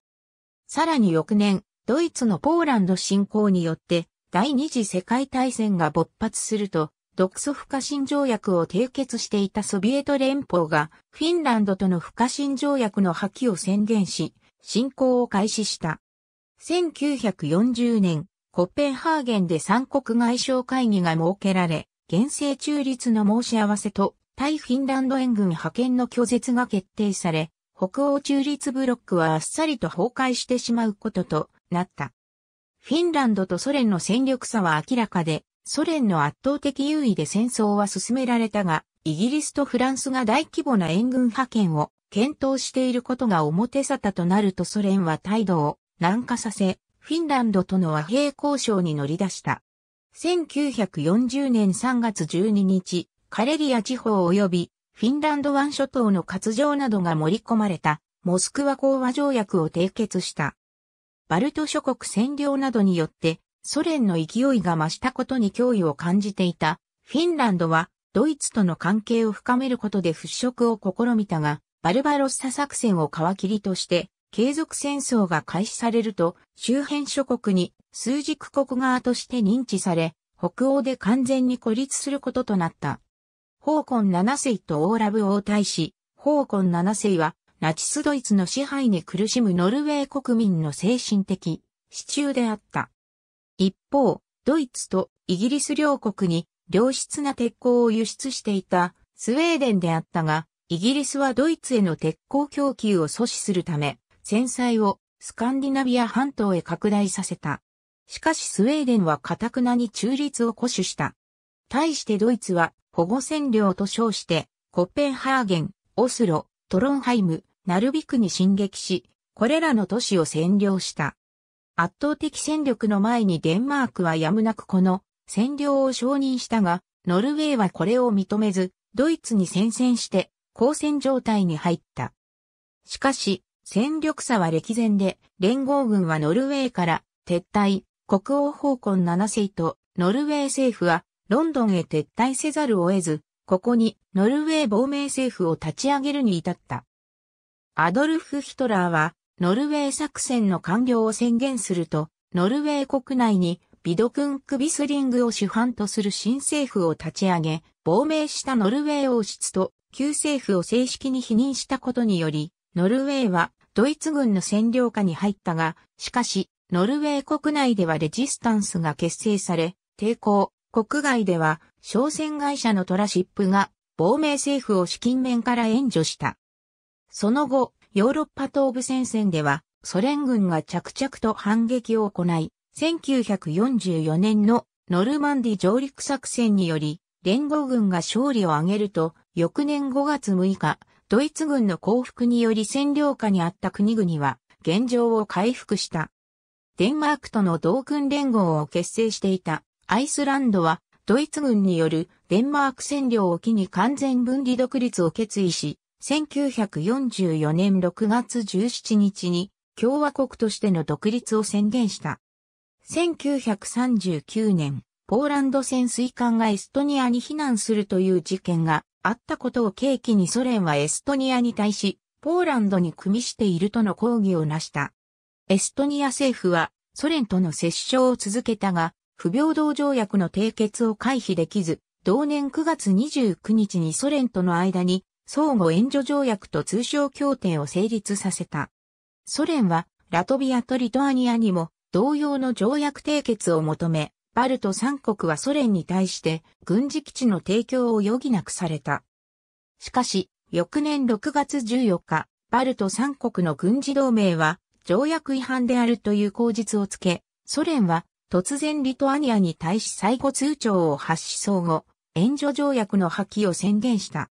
S1: さらに翌年、ドイツのポーランド侵攻によって第二次世界大戦が勃発すると、独ソ不可侵条約を締結していたソビエト連邦がフィンランドとの不可侵条約の破棄を宣言し、侵攻を開始した。1940年、コペンハーゲンで三国外相会議が設けられ、厳正中立の申し合わせと対フィンランド援軍派遣の拒絶が決定され、北欧中立ブロックはあっさりと崩壊してしまうこととなった。フィンランドとソ連の戦力差は明らかで、ソ連の圧倒的優位で戦争は進められたが、イギリスとフランスが大規模な援軍派遣を検討していることが表沙汰となるとソ連は態度を軟化させ、フィンランドとの和平交渉に乗り出した。1940年3月12日、カレリア地方及びフィンランド湾諸島の割譲などが盛り込まれたモスクワ講和条約を締結した。バルト諸国占領などによってソ連の勢いが増したことに脅威を感じていたフィンランドはドイツとの関係を深めることで払拭を試みたが、バルバロッサ作戦を皮切りとして継続戦争が開始されると周辺諸国に数軸国側として認知され、北欧で完全に孤立することとなった。コン七世とオーラブ王太子、コン七世は、ナチスドイツの支配に苦しむノルウェー国民の精神的支柱であった。一方、ドイツとイギリス両国に良質な鉄鋼を輸出していたスウェーデンであったが、イギリスはドイツへの鉄鋼供給を阻止するため、戦災をスカンディナビア半島へ拡大させた。しかしスウェーデンはカタクナに中立を固守した。対してドイツは保護占領と称して、コペンハーゲン、オスロ、トロンハイム、ナルビクに進撃し、これらの都市を占領した。圧倒的戦力の前にデンマークはやむなくこの占領を承認したが、ノルウェーはこれを認めず、ドイツに宣戦して、交戦状態に入った。しかし、戦力差は歴然で、連合軍はノルウェーから撤退、国王方根7世とノルウェー政府はロンドンへ撤退せざるを得ず、ここにノルウェー亡命政府を立ち上げるに至った。アドルフ・ヒトラーは、ノルウェー作戦の完了を宣言すると、ノルウェー国内にビドクン・クビスリングを主犯とする新政府を立ち上げ、亡命したノルウェー王室と旧政府を正式に否認したことにより、ノルウェーはドイツ軍の占領下に入ったが、しかし、ノルウェー国内ではレジスタンスが結成され、抵抗、国外では商船会社のトラシップが亡命政府を資金面から援助した。その後、ヨーロッパ東部戦線ではソ連軍が着々と反撃を行い、1944年のノルマンディ上陸作戦により、連合軍が勝利を挙げると、翌年5月6日、ドイツ軍の降伏により占領下にあった国々は、現状を回復した。デンマークとの同軍連合を結成していたアイスランドはドイツ軍によるデンマーク占領を機に完全分離独立を決意し、1944年6月17日に共和国としての独立を宣言した。1939年、ポーランド潜水艦がエストニアに避難するという事件があったことを契機にソ連はエストニアに対し、ポーランドに組みしているとの抗議をなした。エストニア政府はソ連との接触を続けたが、不平等条約の締結を回避できず、同年9月29日にソ連との間に相互援助条約と通商協定を成立させた。ソ連はラトビアとリトアニアにも同様の条約締結を求め、バルト三国はソ連に対して軍事基地の提供を余儀なくされた。しかし、翌年6月14日、バルト三国の軍事同盟は条約違反であるという口実をつけ、ソ連は突然リトアニアに対し最後通帳を発し相互、援助条約の破棄を宣言した。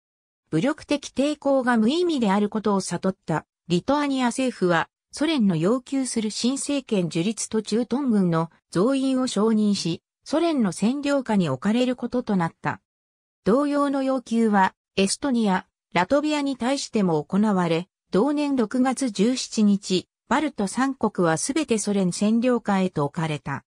S1: 武力的抵抗が無意味であることを悟ったリトアニア政府はソ連の要求する新政権樹立とトン軍の増員を承認し、ソ連の占領下に置かれることとなった。同様の要求はエストニア、ラトビアに対しても行われ、同年6月17日、バルト3国はすべてソ連占領下へと置かれた。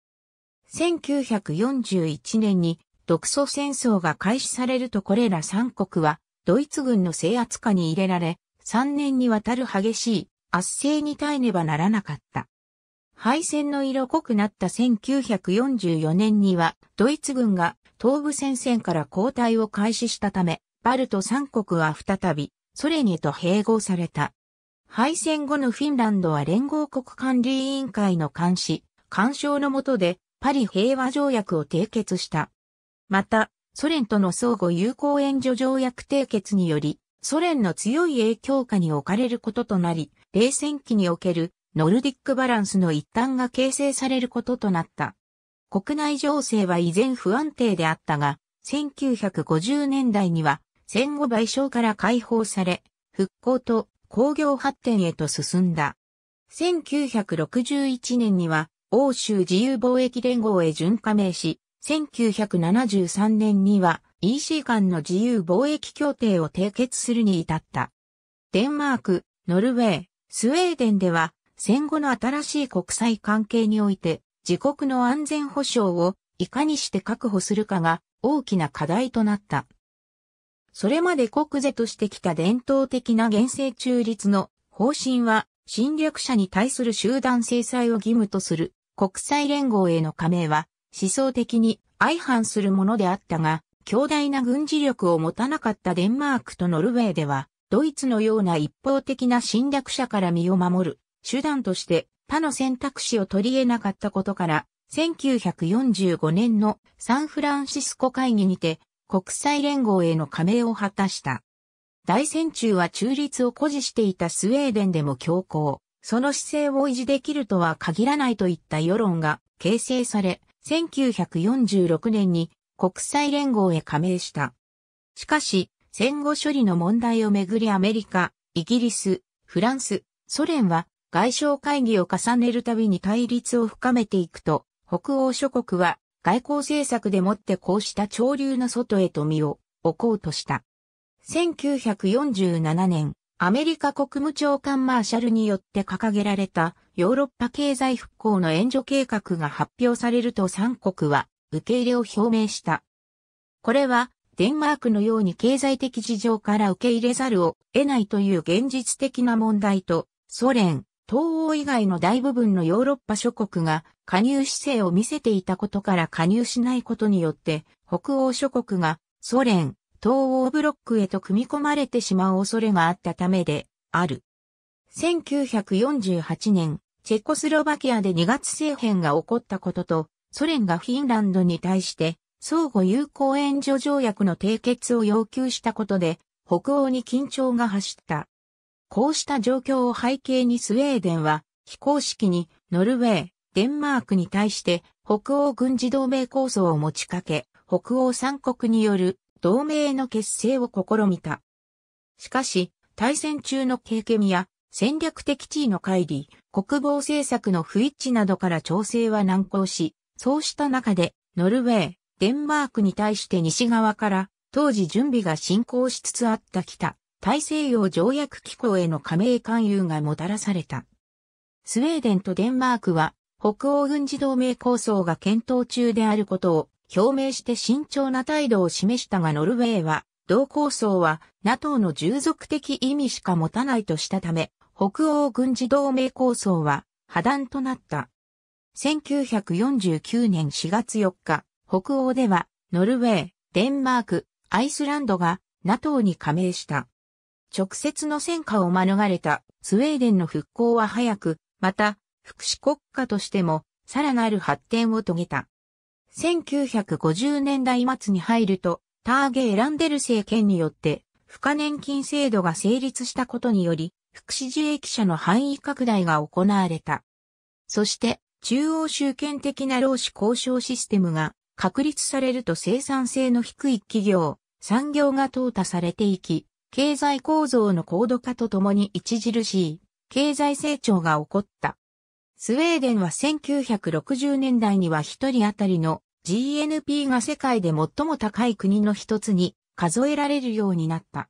S1: 1941年に独ソ戦争が開始されるとこれら三国はドイツ軍の制圧下に入れられ、3年にわたる激しい圧政に耐えねばならなかった。敗戦の色濃くなった1944年には、ドイツ軍が東部戦線から後退を開始したため、バルト三国は再びソ連へと併合された。敗戦後のフィンランドは連合国管理委員会の監視、干渉のもとでパリ平和条約を締結した。また、ソ連との相互友好援助条約締結により、ソ連の強い影響下に置かれることとなり、冷戦期におけるノルディックバランスの一端が形成されることとなった。国内情勢は依然不安定であったが、1950年代には戦後賠償から解放され、復興と工業発展へと進んだ。1961年には欧州自由貿易連合へ準加盟し、1973年には EC 間の自由貿易協定を締結するに至った。デンマーク、ノルウェー、スウェーデンでは戦後の新しい国際関係において自国の安全保障をいかにして確保するかが大きな課題となった。それまで国是としてきた伝統的な厳正中立の方針は侵略者に対する集団制裁を義務とする国際連合への加盟は思想的に相反するものであったが、強大な軍事力を持たなかったデンマークとノルウェーでは、ドイツのような一方的な侵略者から身を守る手段として他の選択肢を取り得なかったことから、1945年のサンフランシスコ会議にて国際連合への加盟を果たした。大戦中は中立を誇示していたスウェーデンでも強行。その姿勢を維持できるとは限らないといった世論が形成され、1946年に国際連合へ加盟した。しかし、戦後処理の問題をめぐりアメリカ、イギリス、フランス、ソ連は外相会議を重ねるたびに対立を深めていくと、北欧諸国は外交政策でもってこうした潮流の外へと身を置こうとした。1947年、アメリカ国務長官マーシャルによって掲げられたヨーロッパ経済復興の援助計画が発表されると3国は受け入れを表明した。これはデンマークのように経済的事情から受け入れざるを得ないという現実的な問題とソ連、東欧以外の大部分のヨーロッパ諸国が加入姿勢を見せていたことから加入しないことによって北欧諸国がソ連、東欧ブロックへと組み込まれてしまう恐れがあったためである。1948年、チェコスロバキアで2月政変が起こったことと、ソ連がフィンランドに対して相互友好援助条約の締結を要求したことで、北欧に緊張が走った。こうした状況を背景にスウェーデンは、非公式にノルウェー、デンマークに対して北欧軍事同盟構想を持ちかけ、北欧三国による同盟の結成を試みた。しかし、対戦中の経験や戦略的地位の乖離、国防政策の不一致などから調整は難航し、そうした中で、ノルウェー、デンマークに対して西側から、当時準備が進行しつつあった北、大西洋条約機構への加盟勧誘がもたらされた。スウェーデンとデンマークは、北欧軍事同盟構想が検討中であることを表明して慎重な態度を示したがノルウェーは、同構想は NATO の従属的意味しか持たないとしたため、北欧軍事同盟構想は破断となった。1949年4月4日、北欧ではノルウェー、デンマーク、アイスランドが NATO に加盟した。直接の戦火を免れたスウェーデンの復興は早く、また、福祉国家としても、さらなる発展を遂げた。1950年代末に入ると、ターゲーランデル政権によって、付加年金制度が成立したことにより、福祉受益者の範囲拡大が行われた。そして、中央集権的な労使交渉システムが確立されると生産性の低い企業、産業が淘汰されていき、経済構造の高度化とともに著しい経済成長が起こった。スウェーデンは1960年代には1人当たりの GNP が世界で最も高い国の一つに数えられるようになった。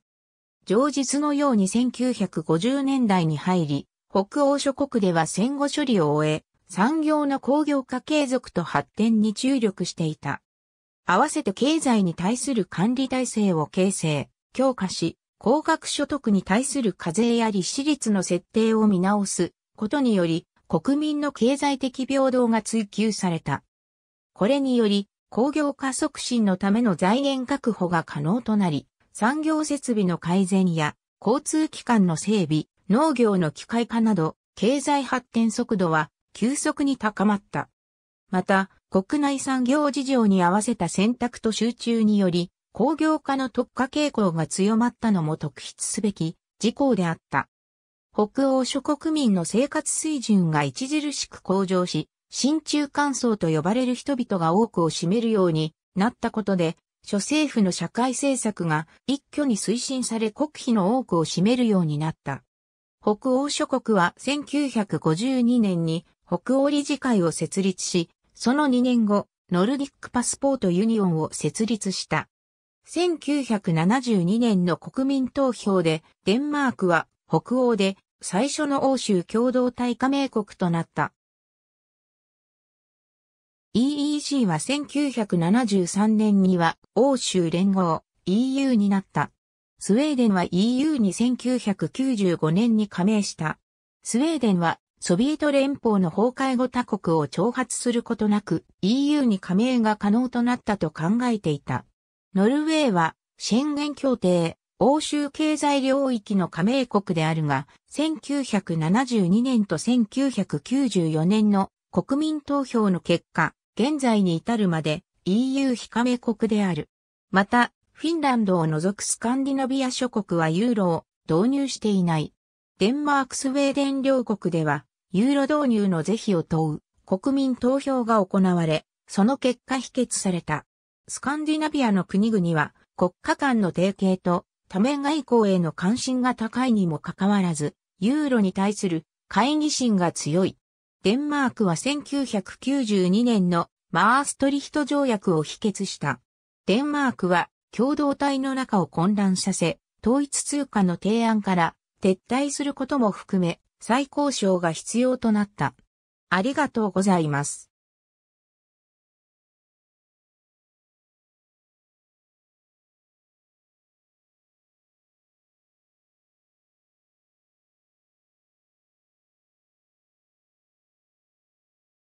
S1: 上日のように1950年代に入り、北欧諸国では戦後処理を終え、産業の工業化継続と発展に注力していた。合わせて経済に対する管理体制を形成、強化し、高額所得に対する課税や利子率の設定を見直すことにより、国民の経済的平等が追求された。これにより、工業化促進のための財源確保が可能となり、産業設備の改善や交通機関の整備、農業の機械化など、経済発展速度は急速に高まった。また、国内産業事情に合わせた選択と集中により、工業化の特化傾向が強まったのも特筆すべき事項であった。北欧諸国民の生活水準が著しく向上し、親中間層と呼ばれる人々が多くを占めるようになったことで、諸政府の社会政策が一挙に推進され国費の多くを占めるようになった。北欧諸国は1952年に北欧理事会を設立し、その2年後、ノルディックパスポートユニオンを設立した。1972年の国民投票でデンマークは北欧で最初の欧州共同体加盟国となった。EEC は1973年には欧州連合 EU になった。スウェーデンは EU に1995年に加盟した。スウェーデンはソビエト連邦の崩壊後他国を挑発することなく EU に加盟が可能となったと考えていた。ノルウェーはシェンゲン協定欧州経済領域の加盟国であるが、1972年と1994年の国民投票の結果、現在に至るまで EU 非加盟国である。また、フィンランドを除くスカンディナビア諸国はユーロを導入していない。デンマークスウェーデン両国では、ユーロ導入の是非を問う国民投票が行われ、その結果否決された。スカンディナビアの国々は国家間の提携と多面外交への関心が高いにもかかわらず、ユーロに対する会議心が強い。デンマークは1992年のマーストリヒト条約を否決した。デンマークは共同体の中を混乱させ、統一通貨の提案から撤退することも含め、再交渉が必要となった。ありがとうございます。